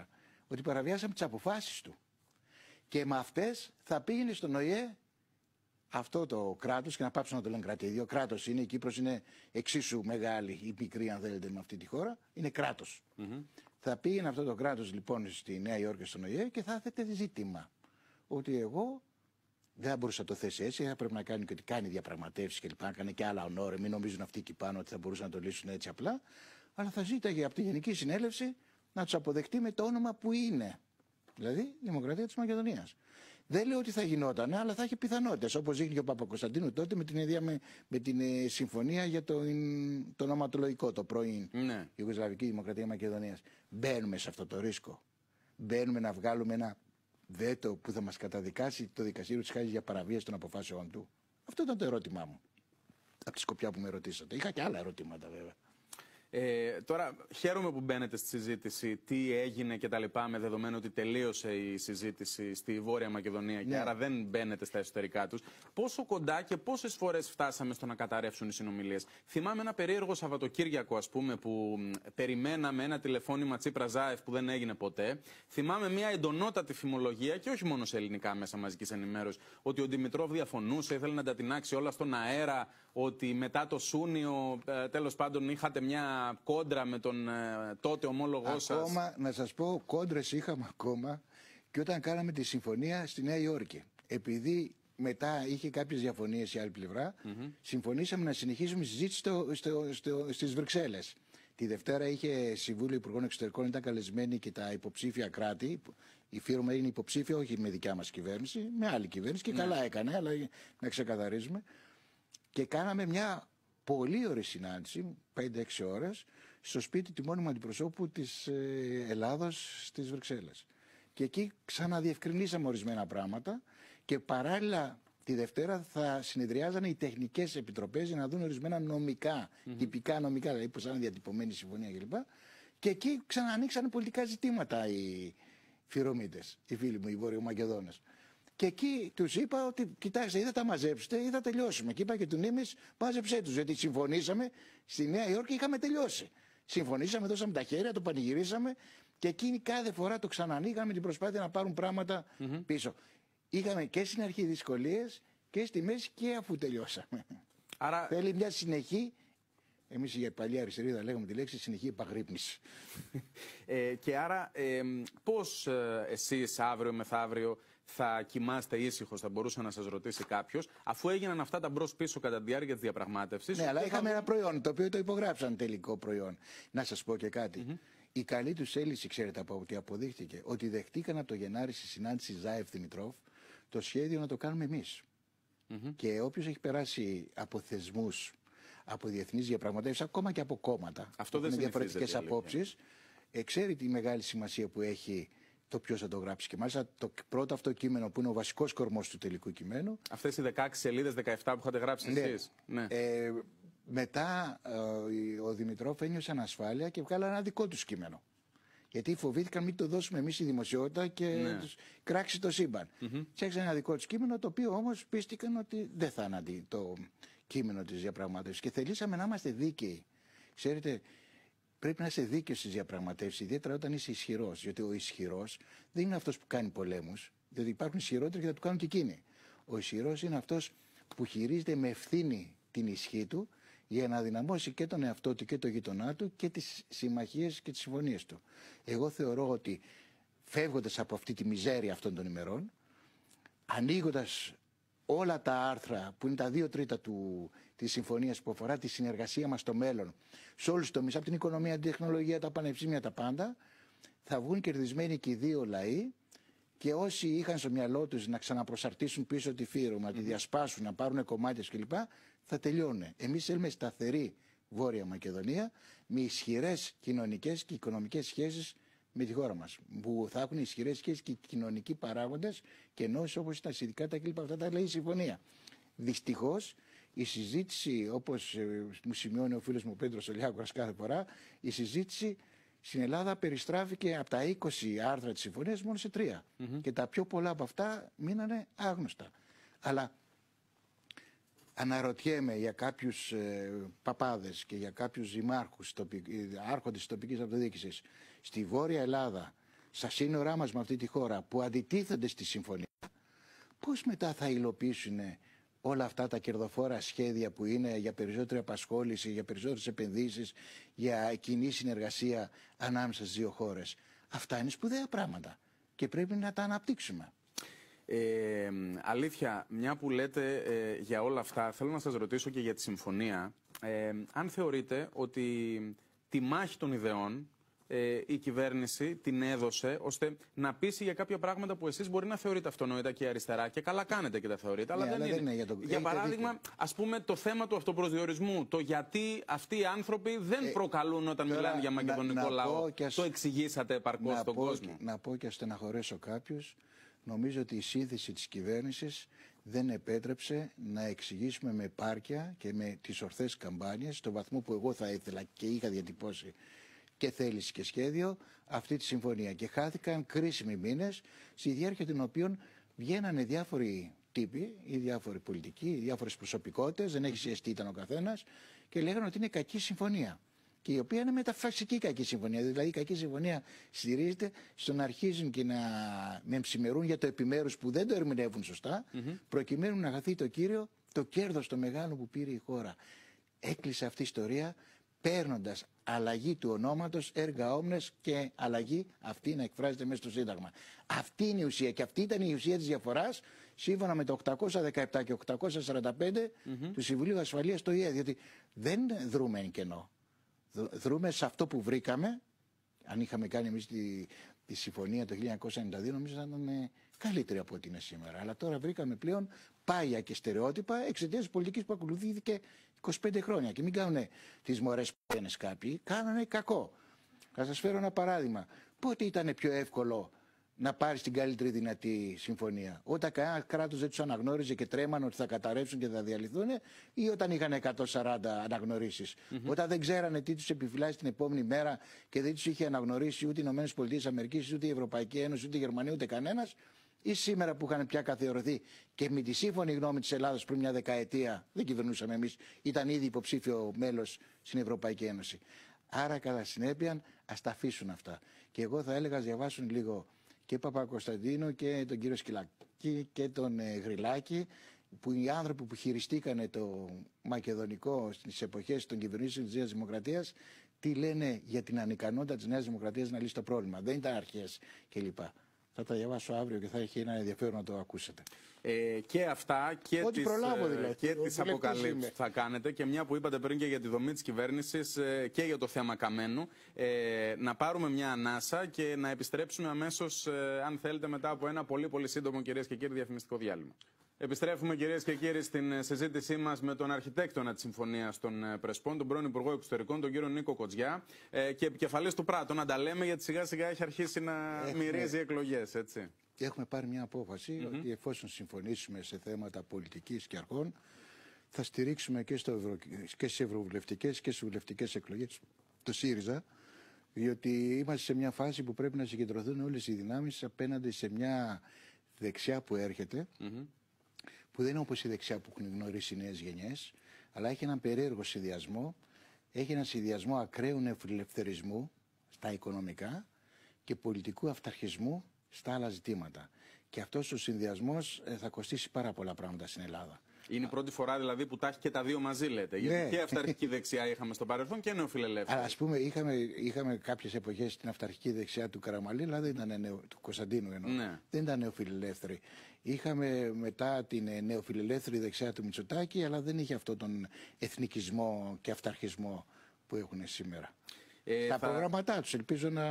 Ότι παραβιάσαμε τις αποφάσεις του. Και με αυτές θα πήγαινε στον ΟΗΕ αυτό το κράτος, και να πάψουν να το λένε κρατήδιο. Κράτος είναι, η Κύπρος είναι εξίσου μεγάλη ή μικρή, αν θέλετε, με αυτή τη χώρα. Είναι κράτος. Θα πήγαινε αυτό το κράτος λοιπόν στη Νέα Υόρκη στον ΟΗΕ και θα έθετε ζήτημα. Ότι εγώ δεν μπορούσα να το θέσει έτσι, θα πρέπει να κάνει και ότι κάνει διαπραγματεύσεις λοιπά, Να κάνει και άλλα ονόρε. Μην νομίζουν αυτοί εκεί πάνω ότι θα μπορούσαν να το λύσουν έτσι απλά. Αλλά θα ζήταγε από τη Γενική Συνέλευση να τους αποδεχτεί με το όνομα που είναι. Δηλαδή Δημοκρατία της Μακεδονίας. Δεν λέω ότι θα γινόταν, αλλά θα έχει πιθανότητες. Όπως δείχνει και ο Παπα-Κωνσταντίνου τότε με την, ίδια, με, την ε, συμφωνία για το, ε, το ονοματολογικό, το πρώην ναι. Ιουγκοσλαβική Δημοκρατία Μακεδονίας. Μπαίνουμε σε αυτό το ρίσκο. Μπαίνουμε να βγάλουμε ένα βέτο που θα μας καταδικάσει το δικαστήριο της Χάγης για παραβίαση των αποφάσεών του. Αυτό ήταν το ερώτημά μου. Από τη σκοπιά που με ρωτήσατε. Είχα και άλλα ερωτήματα βέβαια. Ε, τώρα χαίρομαι που μπαίνετε στη συζήτηση τι έγινε και τα λοιπά με δεδομένο ότι τελείωσε η συζήτηση στη Βόρεια Μακεδονία και ναι. άρα δεν μπαίνετε στα εσωτερικά τους. Πόσο κοντά και πόσες φορές φτάσαμε στο να καταρρεύσουν οι συνομιλίες. Θυμάμαι ένα περίεργο Σαββατοκύριακο ας πούμε που περιμέναμε ένα τηλεφώνημα Τσίπρας Ζάεφ που δεν έγινε ποτέ. Θυμάμαι μια εντονότατη φημολογία και όχι μόνο σε ελληνικά μέσα μαζικής ενημέρωσης ότι ο Δημητρόβ διαφωνούσε, ήθελε να τα όλα στον αέρα, ότι μετά το Σούνιο ε, τέλος πάντων είχατε μια κόντρα με τον ε, τότε ομόλογό σας. Ακόμα, σας. να σας πω, κόντρες είχαμε ακόμα και όταν κάναμε τη συμφωνία στη Νέα Υόρκη. Επειδή μετά είχε κάποιες διαφωνίες η άλλη πλευρά, συμφωνήσαμε να συνεχίσουμε συζήτηση στις Βρυξέλλες. Τη Δευτέρα είχε Συμβούλιο Υπουργών Εξωτερικών, ήταν καλεσμένοι και τα υποψήφια κράτη. Η φίρμα είναι υποψήφια, όχι με δικιά μας κυβέρνηση, με άλλη κυβέρνηση και ναι. καλά έκανε, αλλά να ξεκαθαρίζουμε. Και κάναμε μια πολύ ωραία συνάντηση, 5-6 ώρες, στο σπίτι του μόνιμου αντιπροσώπου της ε, Ελλάδας στις Βρυξέλλες. Και εκεί ξαναδιευκρινίσαμε ορισμένα πράγματα και παράλληλα τη Δευτέρα θα συνεδριάζανε οι τεχνικές επιτροπές για να δουν ορισμένα νομικά, mm τυπικά νομικά, δηλαδή πώ ήταν διατυπωμένη συμφωνία κλπ. Και εκεί ξανανοίξανε πολιτικά ζητήματα οι φιρομήτες, οι φίλοι μου, οι Βόρειο Μακεδόνες. Και εκεί τους είπα ότι κοιτάξτε, ή θα τα μαζέψετε ή θα τελειώσουμε. Και είπα και του Νίμης, μάζεψέ τους. Γιατί συμφωνήσαμε στη Νέα Υόρκη, είχαμε τελειώσει. Συμφωνήσαμε, δώσαμε τα χέρια, το πανηγυρίσαμε και εκείνοι κάθε φορά το ξανανοίγαμε την προσπάθεια να πάρουν πίσω. Είχαμε και στην αρχή δυσκολίες και στη μέση και αφού τελειώσαμε. Άρα... Θέλει μια συνεχή Εμείς για παλιά αριστερίδα λέγουμε τη λέξη συνεχή επαγρύπνηση. ε, και άρα, ε, πώ εσείς αύριο μεθαύριο θα κοιμάστε ήσυχος, θα μπορούσε να σας ρωτήσει κάποιος. Αφού έγιναν αυτά τα μπρο-πίσω κατά τη διάρκεια της διαπραγμάτευσης. Ναι, αλλά είχαμε ένα προϊόν το οποίο το υπογράψαν τελικό προϊόν. Να σας πω και κάτι. Η καλή τους έλυση, ξέρετε από ότι αποδείχτηκε, ότι δεχτήκαν από το Γενάρη στη συνάντηση Ζάεφ Δημητρόφ το σχέδιο να το κάνουμε εμείς. Mm Και όποιος έχει περάσει από θεσμούς, από διεθνείς διαπραγματεύσεις, ακόμα και από κόμματα, με διαφορετικέ απόψει, ξέρει τη μεγάλη σημασία που έχει το ποιος θα το γράψει. Και μάλιστα το πρώτο αυτό κείμενο που είναι ο βασικός κορμός του τελικού κειμένου. Αυτές οι 16 σελίδε, 17 που είχατε γράψει ναι. εσείς. Ναι. Ε, μετά ε, ο Δημητρόφ ένιωσε ανασφάλεια και βγάλανε ένα δικό τους κείμενο. Γιατί φοβήθηκαν μην το δώσουμε εμείς η δημοσιότητα και ναι. τους κράξει το σύμπαν. Mm ένα δικό τους κείμενο, το οποίο όμως πίστηκαν ότι δεν θα είναι το κείμενο της διαπραγμάτευσης. Και θελήσαμε να είμαστε δίκαιοι. Ξέρετε, Πρέπει να είσαι δίκαιος στις διαπραγματεύσεις, ιδιαίτερα όταν είσαι ισχυρός. Γιατί ο ισχυρός δεν είναι αυτός που κάνει πολέμους, διότι υπάρχουν ισχυρότεροι και θα του κάνουν και εκείνοι. Ο ισχυρός είναι αυτός που χειρίζεται με ευθύνη την ισχύ του για να δυναμώσει και τον εαυτό του και το γειτονά του και τις συμμαχίες και τις συμφωνίες του. Εγώ θεωρώ ότι φεύγοντας από αυτή τη μιζέρια αυτών των ημερών, ανοίγοντας όλα τα άρθρα που είναι τα δύο τρίτα του της συμφωνίας που αφορά τη συνεργασία μας στο μέλλον σε όλους τους τομείς, από την οικονομία, την τεχνολογία, τα πανεπιστήμια, τα πάντα, θα βγουν κερδισμένοι και οι δύο λαοί και όσοι είχαν στο μυαλό τους να ξαναπροσαρτήσουν πίσω τη φύρωμα, να τη διασπάσουν, να πάρουν κομμάτια κλπ. θα τελειώνουν. Εμείς θέλουμε σταθερή Βόρεια Μακεδονία με ισχυρές κοινωνικές και οικονομικές σχέσεις με τη χώρα μας. Που θα έχουν ισχυρές σχέσεις και κοινωνικοί παράγοντες και ενώσεις όπως τα κλπ. Αυτά τα λέει η συμφωνία. Δυστυχώς η συζήτηση, όπως ε, μου σημειώνει ο φίλος μου Πέντρο Ολιάκο κάθε φορά, η συζήτηση στην Ελλάδα περιστράφηκε από τα 20 άρθρα της συμφωνίας μόνο σε τρία. Και τα πιο πολλά από αυτά μείνανε άγνωστα. Αλλά αναρωτιέμαι για κάποιους ε, παπάδες και για κάποιους δημάρχους, ε, άρχοντες της τοπικής αυτοδιοίκησης στη Βόρεια Ελλάδα, στα σύνορά μας με αυτή τη χώρα, που αντιτίθενται στη συμφωνία, πώς μετά θα υλοποιήσουν όλα αυτά τα κερδοφόρα σχέδια που είναι για περισσότερη απασχόληση, για περισσότερες επενδύσεις, για κοινή συνεργασία ανάμεσα στις δύο χώρες, Αυτά είναι σπουδαία πράγματα και πρέπει να τα αναπτύξουμε. Ε, αλήθεια, μια που λέτε ε, για όλα αυτά, θέλω να σας ρωτήσω και για τη συμφωνία. Ε, αν θεωρείτε ότι τη μάχη των ιδεών ε, η κυβέρνηση την έδωσε ώστε να πείσει για κάποια πράγματα που εσείς μπορεί να θεωρείτε αυτονόητα και αριστερά και καλά κάνετε και τα θεωρείτε. Αλλά, ναι, δεν, είναι. για το Για παράδειγμα, ας πούμε το θέμα του αυτοπροσδιορισμού. Το γιατί αυτοί οι άνθρωποι δεν ε, προκαλούν όταν τώρα, μιλάνε για μακεδονικό λαό. το εξηγήσατε επαρκώ στον κόσμο. Να πω και στεναχωρέσω κάποιους. Νομίζω ότι η σύνθεση της κυβέρνησης δεν επέτρεψε να εξηγήσουμε με πάρκια και με τις ορθές καμπάνιες, στο βαθμό που εγώ θα ήθελα και είχα διατυπώσει και θέληση και σχέδιο αυτή τη συμφωνία. Και χάθηκαν κρίσιμοι μήνες, στη διάρκεια των οποίων βγαίνανε διάφοροι τύποι, ή διάφοροι πολιτικοί, ή διάφορες προσωπικότητες, δεν έχει σχέση τι ήταν ο καθένας, και λέγανε ότι είναι κακή συμφωνία. Και η οποία είναι μεταφρασική κακή συμφωνία. Δηλαδή, η κακή συμφωνία στηρίζεται στο να αρχίζουν και να μεμψημερούν για το επιμέρους που δεν το ερμηνεύουν σωστά, προκειμένου να χαθεί το κύριο, το κέρδος το μεγάλο που πήρε η χώρα. Έκλεισε αυτή η ιστορία παίρνοντας αλλαγή του ονόματος, έργα όμνες και αλλαγή αυτή να εκφράζεται μέσα στο Σύνταγμα. Αυτή είναι η ουσία και αυτή ήταν η ουσία της διαφοράς σύμφωνα με το 817 και 845 του Συμβουλίου Ασφαλείας του ΙΕ, διότι δεν δρούμε εν κενό. Δρούμε σε αυτό που βρήκαμε, αν είχαμε κάνει εμείς τη, τη συμφωνία το 1992 νομίζω θα ήταν ε, καλύτερη από ό,τι είναι σήμερα. Αλλά τώρα βρήκαμε πλέον πάγια και στερεότυπα εξαιτίας της πολιτικής που ακολουθήθηκε 25 χρόνια και μην κάνουν τις μωρές πένε κάποιοι, κάνανε κακό. Θα σας φέρω ένα παράδειγμα. Πότε ήταν πιο εύκολο να πάρεις την καλύτερη δυνατή συμφωνία. Όταν κανένα κράτος δεν τους αναγνώριζε και τρέμανε ότι θα καταρρεύσουν και θα διαλυθούν, ή όταν είχαν 140 αναγνωρισει Όταν δεν ξέρανε τι τους επιφυλάσσει την επόμενη μέρα και δεν τους είχε αναγνωρίσει ούτε οι ΗΠΑ, ούτε η Ευρωπαϊκή Ένωση, ούτε η Γερμανία, ούτε κανένας, ή σήμερα που είχαν πια καθιερωθεί και με τη σύμφωνη γνώμη της Ελλάδα πριν μια δεκαετία, δεν κυβερνούσαμε εμείς, ήταν ήδη υποψήφιο μέλος στην Ευρωπαϊκή Ένωση. Άρα, κατά συνέπεια, ας τα αφήσουν αυτά. Και εγώ θα έλεγα, διαβάσουν λίγο και Παπα-Κωνσταντίνο και τον κύριο Σκυλακή και τον ε, που οι άνθρωποι που χειριστήκανε το μακεδονικό στις εποχές των κυβερνήσεων της Νέας Δημοκρατίας, τι λένε για την ανικανότητα της Νέας Δημοκρατίας να λύσει το πρόβλημα. Δεν ήταν αρχές κλπ. Θα τα διαβάσω αύριο και θα έχει ένα ενδιαφέρον να το ακούσετε. Ε, και αυτά και τι τις, ε, δηλαδή. θα κάνετε και μια που είπατε πριν και για τη δομή της κυβέρνησης ε, και για το θέμα Καμένου ε, να πάρουμε μια ανάσα και να επιστρέψουμε αμέσως αν θέλετε μετά από ένα πολύ πολύ σύντομο κυρίες και κύριοι διαφημιστικό διάλειμμα. Επιστρέφουμε κυρίες και κύριοι στην ε, συζήτησή μας με τον αρχιτέκτονα της Συμφωνίας των ε, Πρεσπών, τον πρώην Υπουργό Εξωτερικών, τον κύριο Νίκο Κοτζιά ε, και επικεφαλής του Πράτο. Να τα λέμε γιατί σιγά σιγά έχει αρχίσει να έχουμε... μυρίζει εκλογές, έτσι. έχουμε πάρει μια απόφαση mm -hmm. ότι εφόσον συμφωνήσουμε σε θέματα πολιτικής και αρχών, θα στηρίξουμε και, στο ευρω... και στις ευρωβουλευτικές και στις βουλευτικές εκλογές το ΣΥΡΙΖΑ. Διότι είμαστε σε μια φάση που πρέπει να συγκεντρωθούν όλες οι δυνάμεις απέναντι σε μια δεξιά που έρχεται που δεν είναι όπως η δεξιά που έχουν γνωρίσει οι νέες γενιές, αλλά έχει έναν περίεργο συνδυασμό. Έχει έναν συνδυασμό ακραίου νεοφιλελευθερισμού στα οικονομικά και πολιτικού αυταρχισμού στα άλλα ζητήματα. Και αυτός ο συνδυασμός ε, θα κοστίσει πάρα πολλά πράγματα στην Ελλάδα. Είναι η πρώτη φορά δηλαδή που τα έχει και τα δύο μαζί, λέτε. Γιατί ναι. και αυταρχική δεξιά είχαμε στο παρελθόν και νεοφιλελεύθερη. Α πούμε, είχαμε, είχαμε κάποιες εποχές την αυταρχική δεξιά του Καραμαλή, αλλά δεν ήταν νεο, του Κωνσταντίνου ενώ. Ναι. Δεν ήταν νεοφιλελεύθερη. Είχαμε μετά την ε, νεοφιλελεύθερη δεξιά του Μητσοτάκη, αλλά δεν είχε αυτόν τον εθνικισμό και αυταρχισμό που έχουν σήμερα. Ε, τα προγράμματά τους, ελπίζω να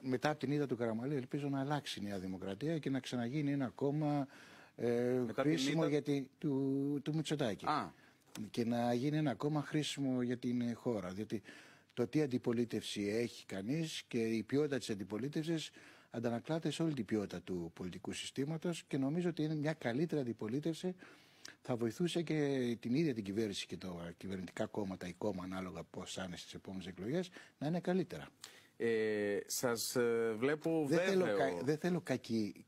μετά την είδα του Καραμαλή, ελπίζω να αλλάξει η Νέα Δημοκρατία και να ξαναγίνει ένα κόμμα ε, χρήσιμο για του, του Μητσοτάκη. Α. Και να γίνει ένα κόμμα χρήσιμο για την χώρα. Διότι το τι αντιπολίτευση έχει κανείς και η ποιότητα της αντιπολίτευσης αντανακλάται σε όλη την ποιότητα του πολιτικού συστήματος και νομίζω ότι είναι μια καλύτερη αντιπολίτευση θα βοηθούσε και την ίδια την κυβέρνηση και τα κυβερνητικά κόμματα, η κόμμα ανάλογα πώς θα είναι στις επόμενες εκλογές, να είναι καλύτερα. Ε, Σας ε, βλέπω βέβαιο. Δεν θέλω,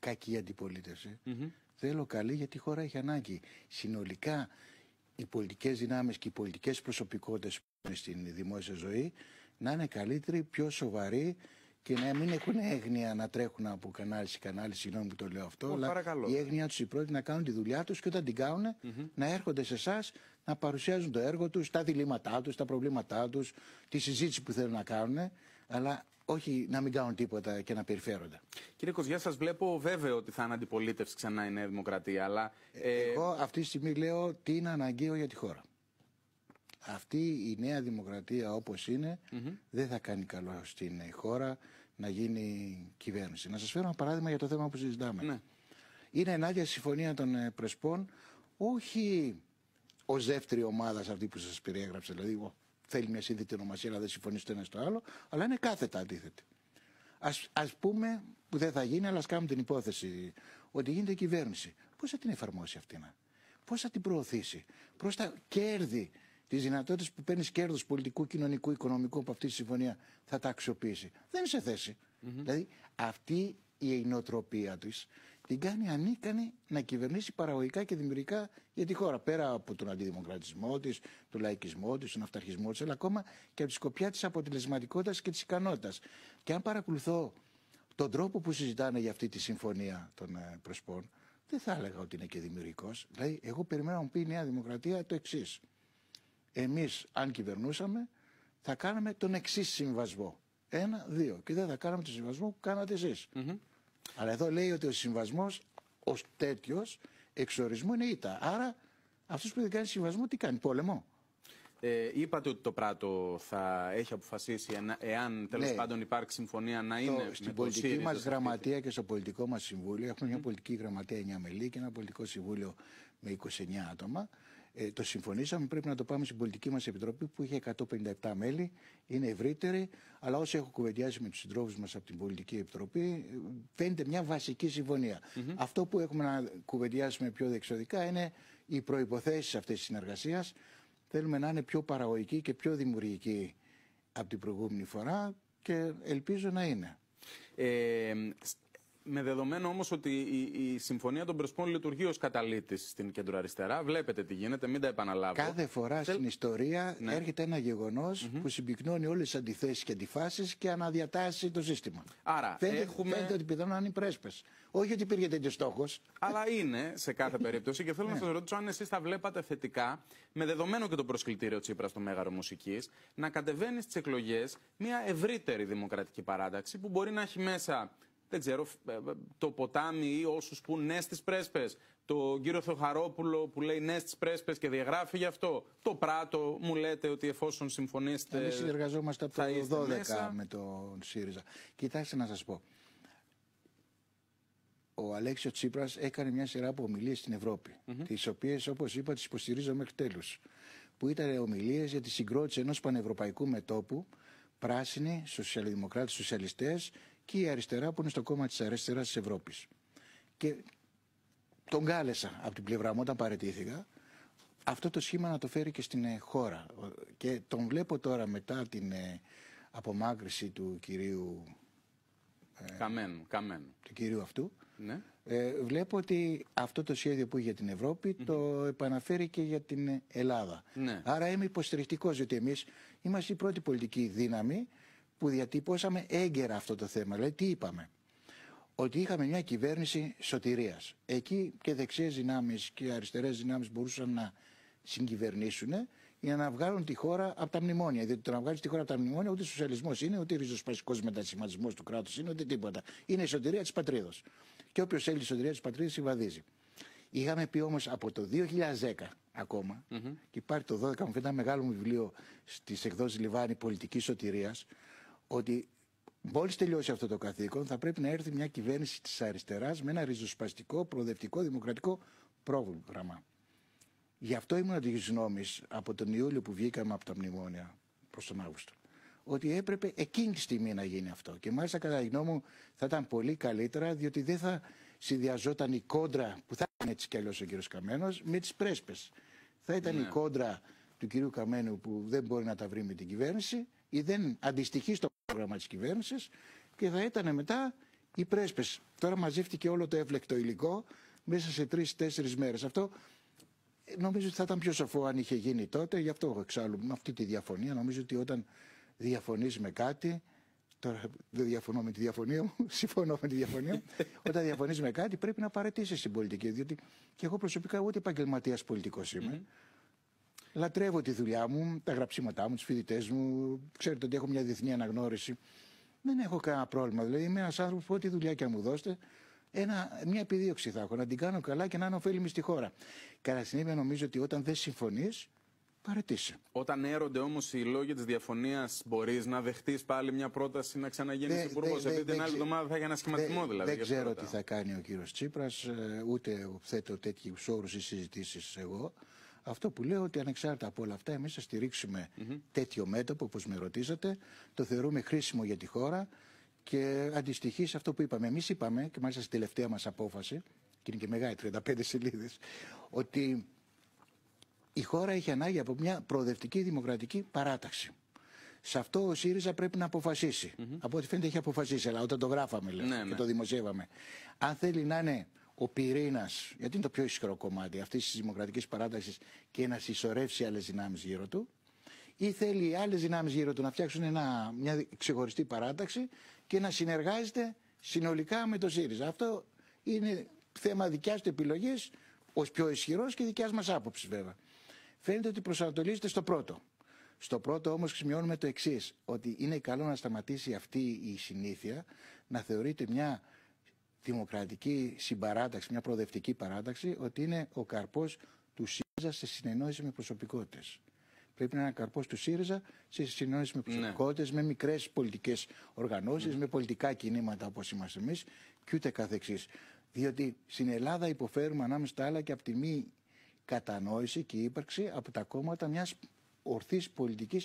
κακή, αντιπολίτευση θέλω καλή γιατί η χώρα έχει ανάγκη. Συνολικά οι πολιτικές δυνάμεις και οι πολιτικές προσωπικότητες που είναι στην δημόσια ζωή να είναι καλύτεροι, πιο σοβαροί και να μην έχουν έγνοια να τρέχουν από κανάλι σε κανάλι, συγγνώμη που το λέω αυτό. αλλά η έγνοια τους η πρώτη να κάνουν τη δουλειά τους και όταν την κανουν να έρχονται σε εσάς να παρουσιάζουν το έργο τους, τα διλήμματά τους, τα προβλήματά τους, τη συζήτηση που θέλουν να κάνουν. Αλλά όχι να μην κάνουν τίποτα και να περιφέρονται. Κύριε Κοζιά, σας βλέπω βέβαιο ότι θα είναι αντιπολίτευση ξανά η Νέα Δημοκρατία. Αλλά, ε, ε, Εγώ αυτή τη στιγμή λέω τι είναι αναγκαίο για τη χώρα. Αυτή η Νέα Δημοκρατία όπως είναι δεν θα κάνει καλό στην χώρα να γίνει κυβέρνηση. Να σας φέρω ένα παράδειγμα για το θέμα που συζητάμε. Ναι. Είναι ενάντια στη συμφωνία των ε, Πρεσπών όχι ω δεύτερη ομάδας αυτή που σας περιέγραψε, δηλαδή θέλει μια σύνθετη ονομασία να δεν συμφωνεί στο ένα στο άλλο, αλλά είναι κάθετα αντίθετη. Ας, ας πούμε, που δεν θα γίνει, αλλά ας κάνουμε την υπόθεση ότι γίνεται κυβέρνηση. Πώς θα την εφαρμόσει αυτή να, πώς θα την προωθήσει, προς τα κέρδη, τις δυνατότητες που παίρνεις κέρδος πολιτικού, κοινωνικού, οικονομικού από αυτή τη συμφωνία θα τα αξιοποιήσει. Δεν είναι σε θέση. Δηλαδή αυτή η νοοτροπία της την κάνει ανίκανη να κυβερνήσει παραγωγικά και δημιουργικά για τη χώρα. Πέρα από τον αντιδημοκρατισμό της, τον λαϊκισμό της, τον αυταρχισμό της, αλλά ακόμα και από τη σκοπιά της αποτελεσματικότητας και της ικανότητας. Και αν παρακολουθώ τον τρόπο που συζητάνε για αυτή τη συμφωνία των ε, προσπών, δεν θα έλεγα ότι είναι και δημιουργικός. Δηλαδή, εγώ περιμένω να μου πει η Νέα Δημοκρατία το εξής. Εμείς, αν κυβερνούσαμε, θα κάναμε τον εξής συμβασμό. Ένα, δύο. Και δεν θα κάναμε τον συμβασμό που κάνατε εσείς. Αλλά εδώ λέει ότι ο συμβασμός ως τέτοιος εξορισμού είναι ήττα. Άρα αυτός που δεν κάνει συμβασμό τι κάνει, πόλεμο. Ε, είπατε ότι το πράτο θα έχει αποφασίσει εάν τέλος ναι. πάντων υπάρχει συμφωνία να το, είναι. Στην πολιτική μα γραμματεία και στο πολιτικό μας συμβούλιο έχουμε μια πολιτική γραμματεία 9 μελή και ένα πολιτικό συμβούλιο με 29 άτομα. Ε, το συμφωνήσαμε, πρέπει να το πάμε στην πολιτική μας επιτροπή που είχε 157 μέλη, είναι ευρύτερη. Αλλά όσοι έχω κουβεντιάσει με τους συντρόφους μας από την πολιτική επιτροπή, ε, φαίνεται μια βασική συμφωνία. Αυτό που έχουμε να κουβεντιάσουμε πιο δεξιωτικά είναι οι προϋποθέσεις αυτής της συνεργασίας. Θέλουμε να είναι πιο παραγωγική και πιο δημιουργική από την προηγούμενη φορά και ελπίζω να είναι. Ε, με δεδομένο όμως ότι η, η Συμφωνία των Πρεσπών λειτουργεί ως καταλήτης στην κεντροαριστερά. Βλέπετε τι γίνεται, μην τα επαναλάβω. Κάθε φορά στην ιστορία ναι. έρχεται ένα γεγονός mm -hmm. που συμπυκνώνει όλες τις αντιθέσεις και αντιφάσεις και αναδιατάσσει το σύστημα. Άρα φαίνεται, έχουμε... φαίνεται ότι πιθανόν είναι πρέσπες. Όχι ότι υπήρχε τέτοιος στόχος. Αλλά είναι σε κάθε περίπτωση και θέλω να ναι. σας ρωτήσω αν εσείς τα βλέπατε θετικά, με δεδομένο και το προσκλητήριο Τσίπρας στο Μέγαρο Μουσικής, να κατεβαίνει στις εκλογές μια ευρύτερη δημοκρατική παράταξη που μπορεί να έχει μέσα δεν ξέρω, ε, ε, το ποτάμι ή όσους που ναι στις πρέσπες. Το κύριο Θεοχαρόπουλο που λέει ναι στις πρέσπες και διαγράφει γι' αυτό. Το Πράτο μου λέτε ότι εφόσον συμφωνήσετε. Εμείς συνεργαζόμαστε από το 2012 με τον ΣΥΡΙΖΑ. Κοιτάξτε να σας πω. Ο Αλέξιος Τσίπρας έκανε μια σειρά από ομιλίες στην Ευρώπη. Mm -hmm. Τις οποίες, όπως είπα, τις υποστηρίζω μέχρι τέλους. Που ήταν ομιλίες για τη συγκρότηση ενός πανευρωπαϊκού μετόπου πράσινοι, σοσιαλδημοκράτες, σοσιαλιστές και η αριστερά που είναι στο κόμμα της αριστεράς της Ευρώπης. Και τον κάλεσα από την πλευρά μου όταν παρετήθηκα αυτό το σχήμα να το φέρει και στην ε, χώρα. Και τον βλέπω τώρα μετά την ε, απομάκρυση του κυρίου. Ε, καμένου, καμένου. Του κυρίου αυτού. Ναι. Ε, βλέπω ότι αυτό το σχέδιο που είχε για την Ευρώπη το επαναφέρει και για την Ελλάδα. Ναι. Άρα είμαι υποστηρικτικός, διότι εμείς είμαστε η πρώτη πολιτική δύναμη που διατυπώσαμε έγκαιρα αυτό το θέμα. Δηλαδή τι είπαμε. Ότι είχαμε μια κυβέρνηση σωτηρίας. Εκεί και δεξιές δυνάμεις και αριστερές δυνάμεις μπορούσαν να συγκυβερνήσουν για να βγάλουν τη χώρα από τα μνημόνια. Διότι το να βγάλεις τη χώρα από τα μνημόνια ούτε σοσιαλισμός είναι, ούτε ριζοσπαστικός μετασχηματισμός του κράτους είναι, ούτε τίποτα. Είναι η σωτηρία της πατρίδος. Και όποιος θέλει η σωτηρία της πατρίδα συμβαδίζει. Είχαμε πει όμως από το 2010 ακόμα, mm -hmm. και υπάρχει το 12 μου φαίνεται ένα μεγάλο βιβλίο στις εκδόσεις Λιβάνη Πολιτικής Σωτηρίας, ότι μόλις τελειώσει αυτό το καθήκον θα πρέπει να έρθει μια κυβέρνηση της αριστεράς με ένα ριζοσπαστικό, προοδευτικό, δημοκρατικό πρόγραμμα. Γι' αυτό ήμουν της γνώμης από τον Ιούλιο που βγήκαμε από τα μνημόνια προς τον Αύγουστο. Ότι έπρεπε εκείνη τη στιγμή να γίνει αυτό. Και μάλιστα, κατά τη γνώμη μου, θα ήταν πολύ καλύτερα, διότι δεν θα συνδυαζόταν η κόντρα που θα ήταν έτσι κι αλλιώς ο κ. Καμένος με τις πρέσπες. Θα ήταν η ναι. κόντρα του κυρίου Καμένου που δεν μπορεί να τα βρει με την κυβέρνηση ή δεν αντιστοιχεί στο πρόγραμμα της κυβέρνησης και θα ήταν μετά οι πρέσπες. Τώρα μαζεύτηκε όλο το εύλεκτο υλικό μέσα σε τρει-τέσσερι μέρες. Αυτό ε, νομίζω ότι θα ήταν πιο σοφό αν είχε γίνει τότε. Γι' αυτό εξάλλου με αυτή τη διαφωνία. Νομίζω ότι όταν διαφωνείς με κάτι. Τώρα δεν διαφωνώ με τη διαφωνία μου, συμφωνώ με τη διαφωνία μου. Όταν διαφωνείς με κάτι, πρέπει να παρετήσεις την πολιτική. Διότι και εγώ προσωπικά ούτε επαγγελματίας πολιτικός είμαι. Λατρεύω τη δουλειά μου, τα γραψίματά μου, του φοιτητές μου. Ξέρετε ότι έχω μια διεθνή αναγνώριση. Δεν έχω κανένα πρόβλημα. Δηλαδή, είμαι ένας άνθρωπος που ό,τι δουλειά και αν μου δώσετε, ένα, μια επιδίωξη θα έχω να την κάνω καλά και να είναι ωφέλιμη στη χώρα. Κατά συνέπεια, νομίζω ότι όταν δεν συμφωνείς, παρετήσει. Όταν έρονται όμως οι λόγοι της διαφωνίας, μπορείς να δεχτείς πάλι μια πρόταση να ξαναγίνεις υπουργό. Επειδή την άλλη εβδομάδα θα έχει ένα σχηματισμό δηλαδή. Δεν ξέρω τι θα κάνει ο κύριος Τσίπρας, ε, ούτε θέτω τέτοιους όρους ή συζητήσεις εγώ. Αυτό που λέω ότι ανεξάρτητα από όλα αυτά, εμείς θα στηρίξουμε mm -hmm. τέτοιο μέτωπο, όπως με ρωτήσατε. Το θεωρούμε χρήσιμο για τη χώρα και αντιστοιχεί σε αυτό που είπαμε. Εμείς είπαμε, και μάλιστα στην τελευταία μας απόφαση, και είναι και μεγάλη, 35 σελίδες, ότι η χώρα έχει ανάγκη από μια προοδευτική δημοκρατική παράταξη. Σε αυτό ο ΣΥΡΙΖΑ πρέπει να αποφασίσει. Mm -hmm. Από ό,τι φαίνεται έχει αποφασίσει, αλλά όταν το γράφαμε ναι, και ναι. το δημοσιεύαμε. Αν θέλει να είναι ο πυρήνας, γιατί είναι το πιο ισχυρό κομμάτι αυτής της δημοκρατικής παράταση και να συσσωρεύσει άλλες δυνάμεις γύρω του, ή θέλει οι άλλες δυνάμεις γύρω του να φτιάξουν ένα, μια ξεχωριστή παράταξη και να συνεργάζεται συνολικά με το ΣΥΡΙΖΑ. Αυτό είναι θέμα δικιάς του επιλογής ως πιο ισχυρός και δικιάς μας άποψης βέβαια. Φαίνεται ότι προσανατολίζεται στο πρώτο. Στο πρώτο όμως σημειώνουμε το εξής, ότι είναι καλό να σταματήσει αυτή η συνήθεια να θεωρείται μια δημοκρατική συμπαράταξη, μια προοδευτική παράταξη, ότι είναι ο καρπός του ΣΥΡΙΖΑ σε συνεννόηση με προσωπικότητες. Πρέπει να είναι ο καρπός του ΣΥΡΙΖΑ σε συνεννόηση με ναι. προσωπικότητες, με μικρές πολιτικές οργανώσεις, ναι. με πολιτικά κινήματα όπως είμαστε εμείς και ούτε καθεξής. Διότι στην Ελλάδα υποφέρουμε ανάμεσα τα άλλα και από τη μη κατανόηση και ύπαρξη από τα κόμματα μιας ορθής πολιτικής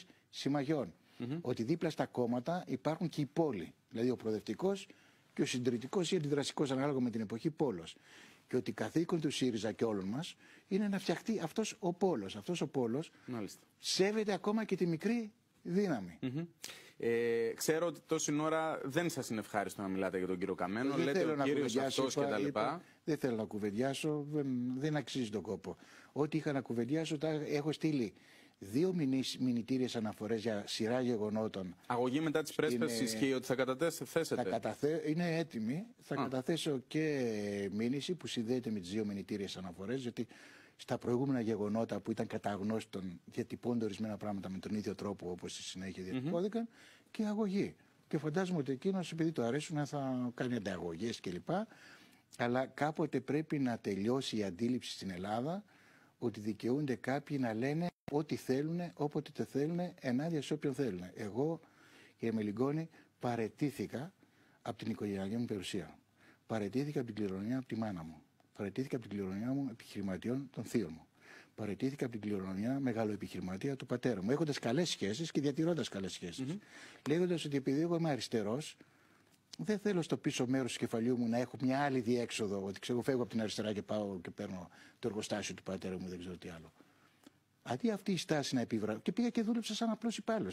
πολιτική Ότι δίπλα στα κόμματα υπάρχουν και οι πόλοι. Δηλαδή ο προοδευτικός και ο συντηρητικός ή αντιδραστικός ανάλογα με την εποχή πόλος. Και ότι καθήκον του ΣΥΡΙΖΑ και όλων μας είναι να φτιαχτεί αυτός ο πόλος. Αυτός ο πόλος σέβεται ακόμα και τη μικρή δύναμη. Ε, ξέρω ότι τόση ώρα δεν σας είναι ευχάριστο να μιλάτε για τον κύριο Καμένο. Δεν Λέτε θέλω ο Δεν θέλω να κουβεντιάσω. Δεν, δεν αξίζει τον κόπο. Ό,τι είχα να κουβεντιάσω τα έχω στείλει δύο μηνυτήριες αναφορές για σειρά γεγονότων. Αγωγή μετά της είναι... και ότι θα καταθέσετε. Θα καταθε... Είναι έτοιμη. Θα Α. καταθέσω και μήνυση που συνδέεται με τις δύο μηνυτήριες αναφορές, γιατί στα προηγούμενα γεγονότα που ήταν κατά γνώστον διατυπώνται ορισμένα πράγματα με τον ίδιο τρόπο όπως στη συνέχεια διατυπώθηκαν, mm και αγωγή. Και φαντάζομαι ότι εκείνος επειδή το αρέσουν θα κάνει ανταγωγές κλπ. Αλλά κάποτε πρέπει να τελειώσει η αντίληψη στην Ελλάδα ότι δικαιούνται κάποιοι να λένε ό,τι θέλουν, όποτε το θέλουν, ενάντια σε όποιον θέλουν. Εγώ, κύριε Μελιγκόνη, παρετήθηκα από την οικογενειακή μου περιουσία. Παρετήθηκα από την κληρονομιά από τη μάνα μου. Παρετήθηκα από την κληρονομιά μου επιχειρηματιών των θείων μου. Παρετήθηκα από την κληρονομιά μεγάλο επιχειρηματία του πατέρα μου, έχοντας καλές σχέσεις και διατηρώντας καλές σχέσεις. Mm Λέγοντας ότι επειδή εγώ είμαι αριστερός, δεν θέλω στο πίσω μέρος του κεφαλιού μου να έχω μια άλλη διέξοδο. Ότι ξέρω, φεύγω από την αριστερά και πάω και παίρνω το εργοστάσιο του πατέρα μου, δεν ξέρω τι άλλο. Αντί αυτή η στάση να επιβρα... Και πήγα και δούλεψα σαν απλός υπάλληλος.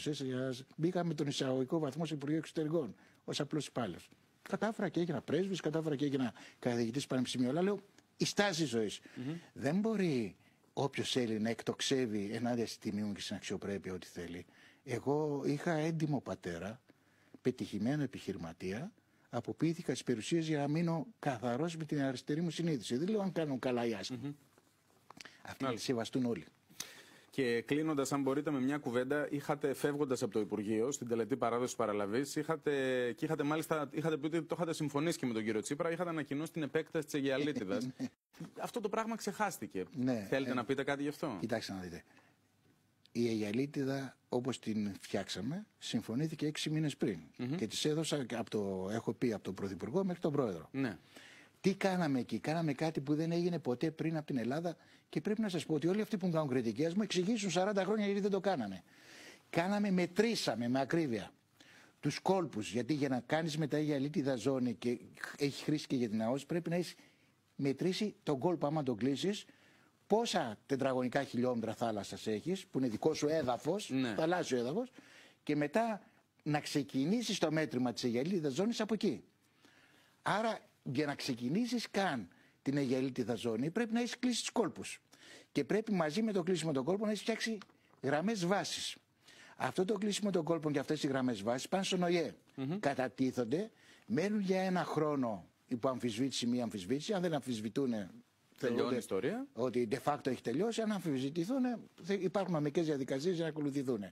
Μπήκα με τον εισαγωγικό βαθμό σε Υπουργείο Εξωτερικών ως απλός υπάλληλος. Κατάφερα και έγινα πρέσβης, κατάφερα και έγινα καθηγητής πανεπιστημίου. Αλλά λέω η στάση ζωής. Mm -hmm. Δεν μπορεί όποιος θέλει να εκτοξεύει ενάντια στη τιμή μου και στην αξιοπρέπεια ό,τι θέλει. Εγώ είχα έντιμο πατέρα πετυχημένο επιχειρηματία, αποποιήθηκα τι περιουσίες για να μείνω καθαρός με την αριστερή μου συνείδηση. Δεν λέω αν κάνουν καλά οι άσχημοι. Mm -hmm. Αυτοί σεβαστούν όλοι. Και κλείνοντας, αν μπορείτε, με μια κουβέντα, είχατε φεύγοντας από το Υπουργείο στην τελετή παράδοσης παραλαβής, είχατε, και είχατε μάλιστα είχατε πει ότι το είχατε συμφωνήσει και με τον κύριο Τσίπρα, είχατε ανακοινώσει την επέκταση της Αγιαλίτιδα. αυτό το πράγμα ξεχάστηκε. Ναι, Θέλετε ε, να πείτε κάτι γι' αυτό. Κοιτάξτε να δείτε η Αγιαλίτιδα όπως την φτιάξαμε συμφωνήθηκε έξι μήνες πριν και τις έδωσα, από το, έχω πει από τον Πρωθυπουργό μέχρι τον Πρόεδρο. Ναι. Τι κάναμε εκεί, κάναμε κάτι που δεν έγινε ποτέ πριν από την Ελλάδα και πρέπει να σας πω ότι όλοι αυτοί που μου κάνουν κριτική μου εξηγήσουν 40 χρόνια γιατί δεν το κάναμε. Κάναμε, μετρήσαμε με ακρίβεια τους κόλπους γιατί για να κάνεις μετά η Αγιαλίτιδα ζώνη και έχεις χρήση και για την ΑΟΣ πρέπει να έχεις μετρήσει τον κόλπο άμα τον κλείσεις πόσα τετραγωνικά χιλιόμετρα θάλασσας έχεις, που είναι δικό σου έδαφος, ναι. θαλάσσιο έδαφος, και μετά να ξεκινήσεις το μέτρημα της Αιγελίδας ζώνης από εκεί. Άρα για να ξεκινήσεις καν την Αιγελίδα ζώνη πρέπει να έχεις κλείσει τους κόλπους. Και πρέπει μαζί με το κλείσιμο των κόλπων να έχεις φτιάξει γραμμές βάσης. Αυτό το κλείσιμο των κόλπων και αυτές οι γραμμές βάσης πάνε στον ΟΗΕ. Mm Κατατίθονται, μένουν για ένα χρόνο υπό αμφισβήτηση ή μη αμφισβήτηση. Αν δεν αμφισβητούν, Τελειώνει η ιστορία. Ότι de facto έχει τελειώσει, αν αμφισβητηθούν, υπάρχουν αμυντικέ διαδικασίες για να ακολουθηθούν.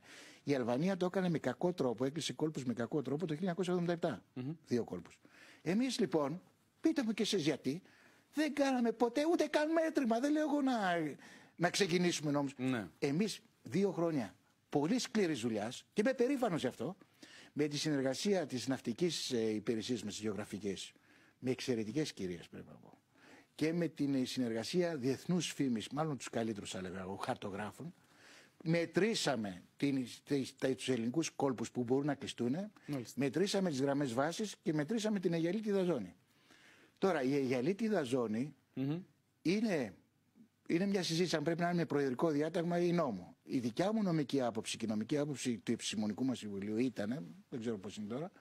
Η Αλβανία το έκανε με κακό τρόπο, έκλεισε κόλπους με κακό τρόπο το 1977. Δύο κόλπους. Εμείς λοιπόν, πείτε μου και εσείς γιατί, δεν κάναμε ποτέ ούτε καν μέτρημα. Δεν λέω εγώ να, να ξεκινήσουμε νόμου. Ναι. εμείς Εμεί δύο χρόνια πολύ σκληρής δουλειάς και είμαι περήφανος γι' αυτό με τη συνεργασία της ναυτικής ε, υπηρεσίας με τις γεωγραφικές. Με εξαιρετικές κυρίες πρέπει να πω και με την συνεργασία διεθνούς φήμης, μάλλον τους καλύτερους θα λέγαμε, χαρτογράφων, μετρήσαμε τους ελληνικούς κόλπους που μπορούν να κλειστούν, μετρήσαμε τις γραμμές βάσης και μετρήσαμε την Αιγαλίτιδα ζώνη. Τώρα, η Αιγαλίτιδα ζώνη mm-hmm. είναι, είναι μια συζήτηση αν πρέπει να είναι με προεδρικό διάταγμα ή νόμο. Η δικιά μου νομική άποψη και η νομική άποψη του επιστημονικού μας συμβουλίου ήταν, δεν ξέρω πώς είναι τώρα,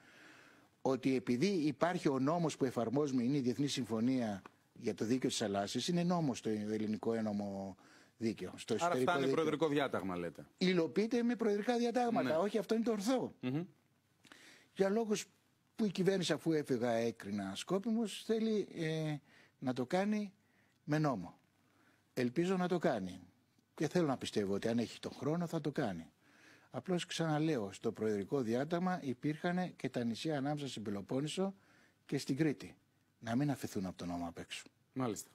ότι επειδή υπάρχει ο νόμος που εφαρμόζουμε, είναι η Διεθνή Συμφωνία για το δίκαιο της θαλάσση είναι νόμο στο ελληνικό ένομο δίκαιο. Στο Άρα φτάνει προεδρικό διάταγμα, λέτε. Υλοποιείται με προεδρικά διατάγματα. Ναι. Όχι, αυτό είναι το ορθό. Για λόγους που η κυβέρνηση, αφού έφυγα, έκρινα σκόπιμος, θέλει ε, να το κάνει με νόμο. Ελπίζω να το κάνει. Και θέλω να πιστεύω ότι αν έχει τον χρόνο θα το κάνει. Απλώς ξαναλέω, στο προεδρικό διάταγμα υπήρχαν και τα νησιά ανάμεσα στην Πελοπόννησο και στην Κρήτη να μην αφηθούν από το νόμο απ' έξω. Μάλιστα.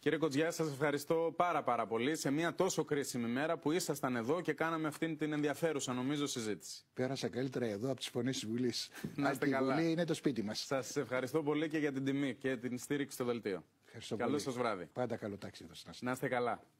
Κύριε Κοτζιά, σας ευχαριστώ πάρα πάρα πολύ σε μια τόσο κρίσιμη μέρα που ήσασταν εδώ και κάναμε αυτήν την ενδιαφέρουσα νομίζω συζήτηση. Πέρασα καλύτερα εδώ από τις φωνές της Βουλής. Να είστε καλά. Βουλή είναι το σπίτι μας. Σας ευχαριστώ πολύ και για την τιμή και την στήριξη στο δελτίο. καλό βράδυ. Πάντα καλό τάξη εδώ. Να είστε καλά.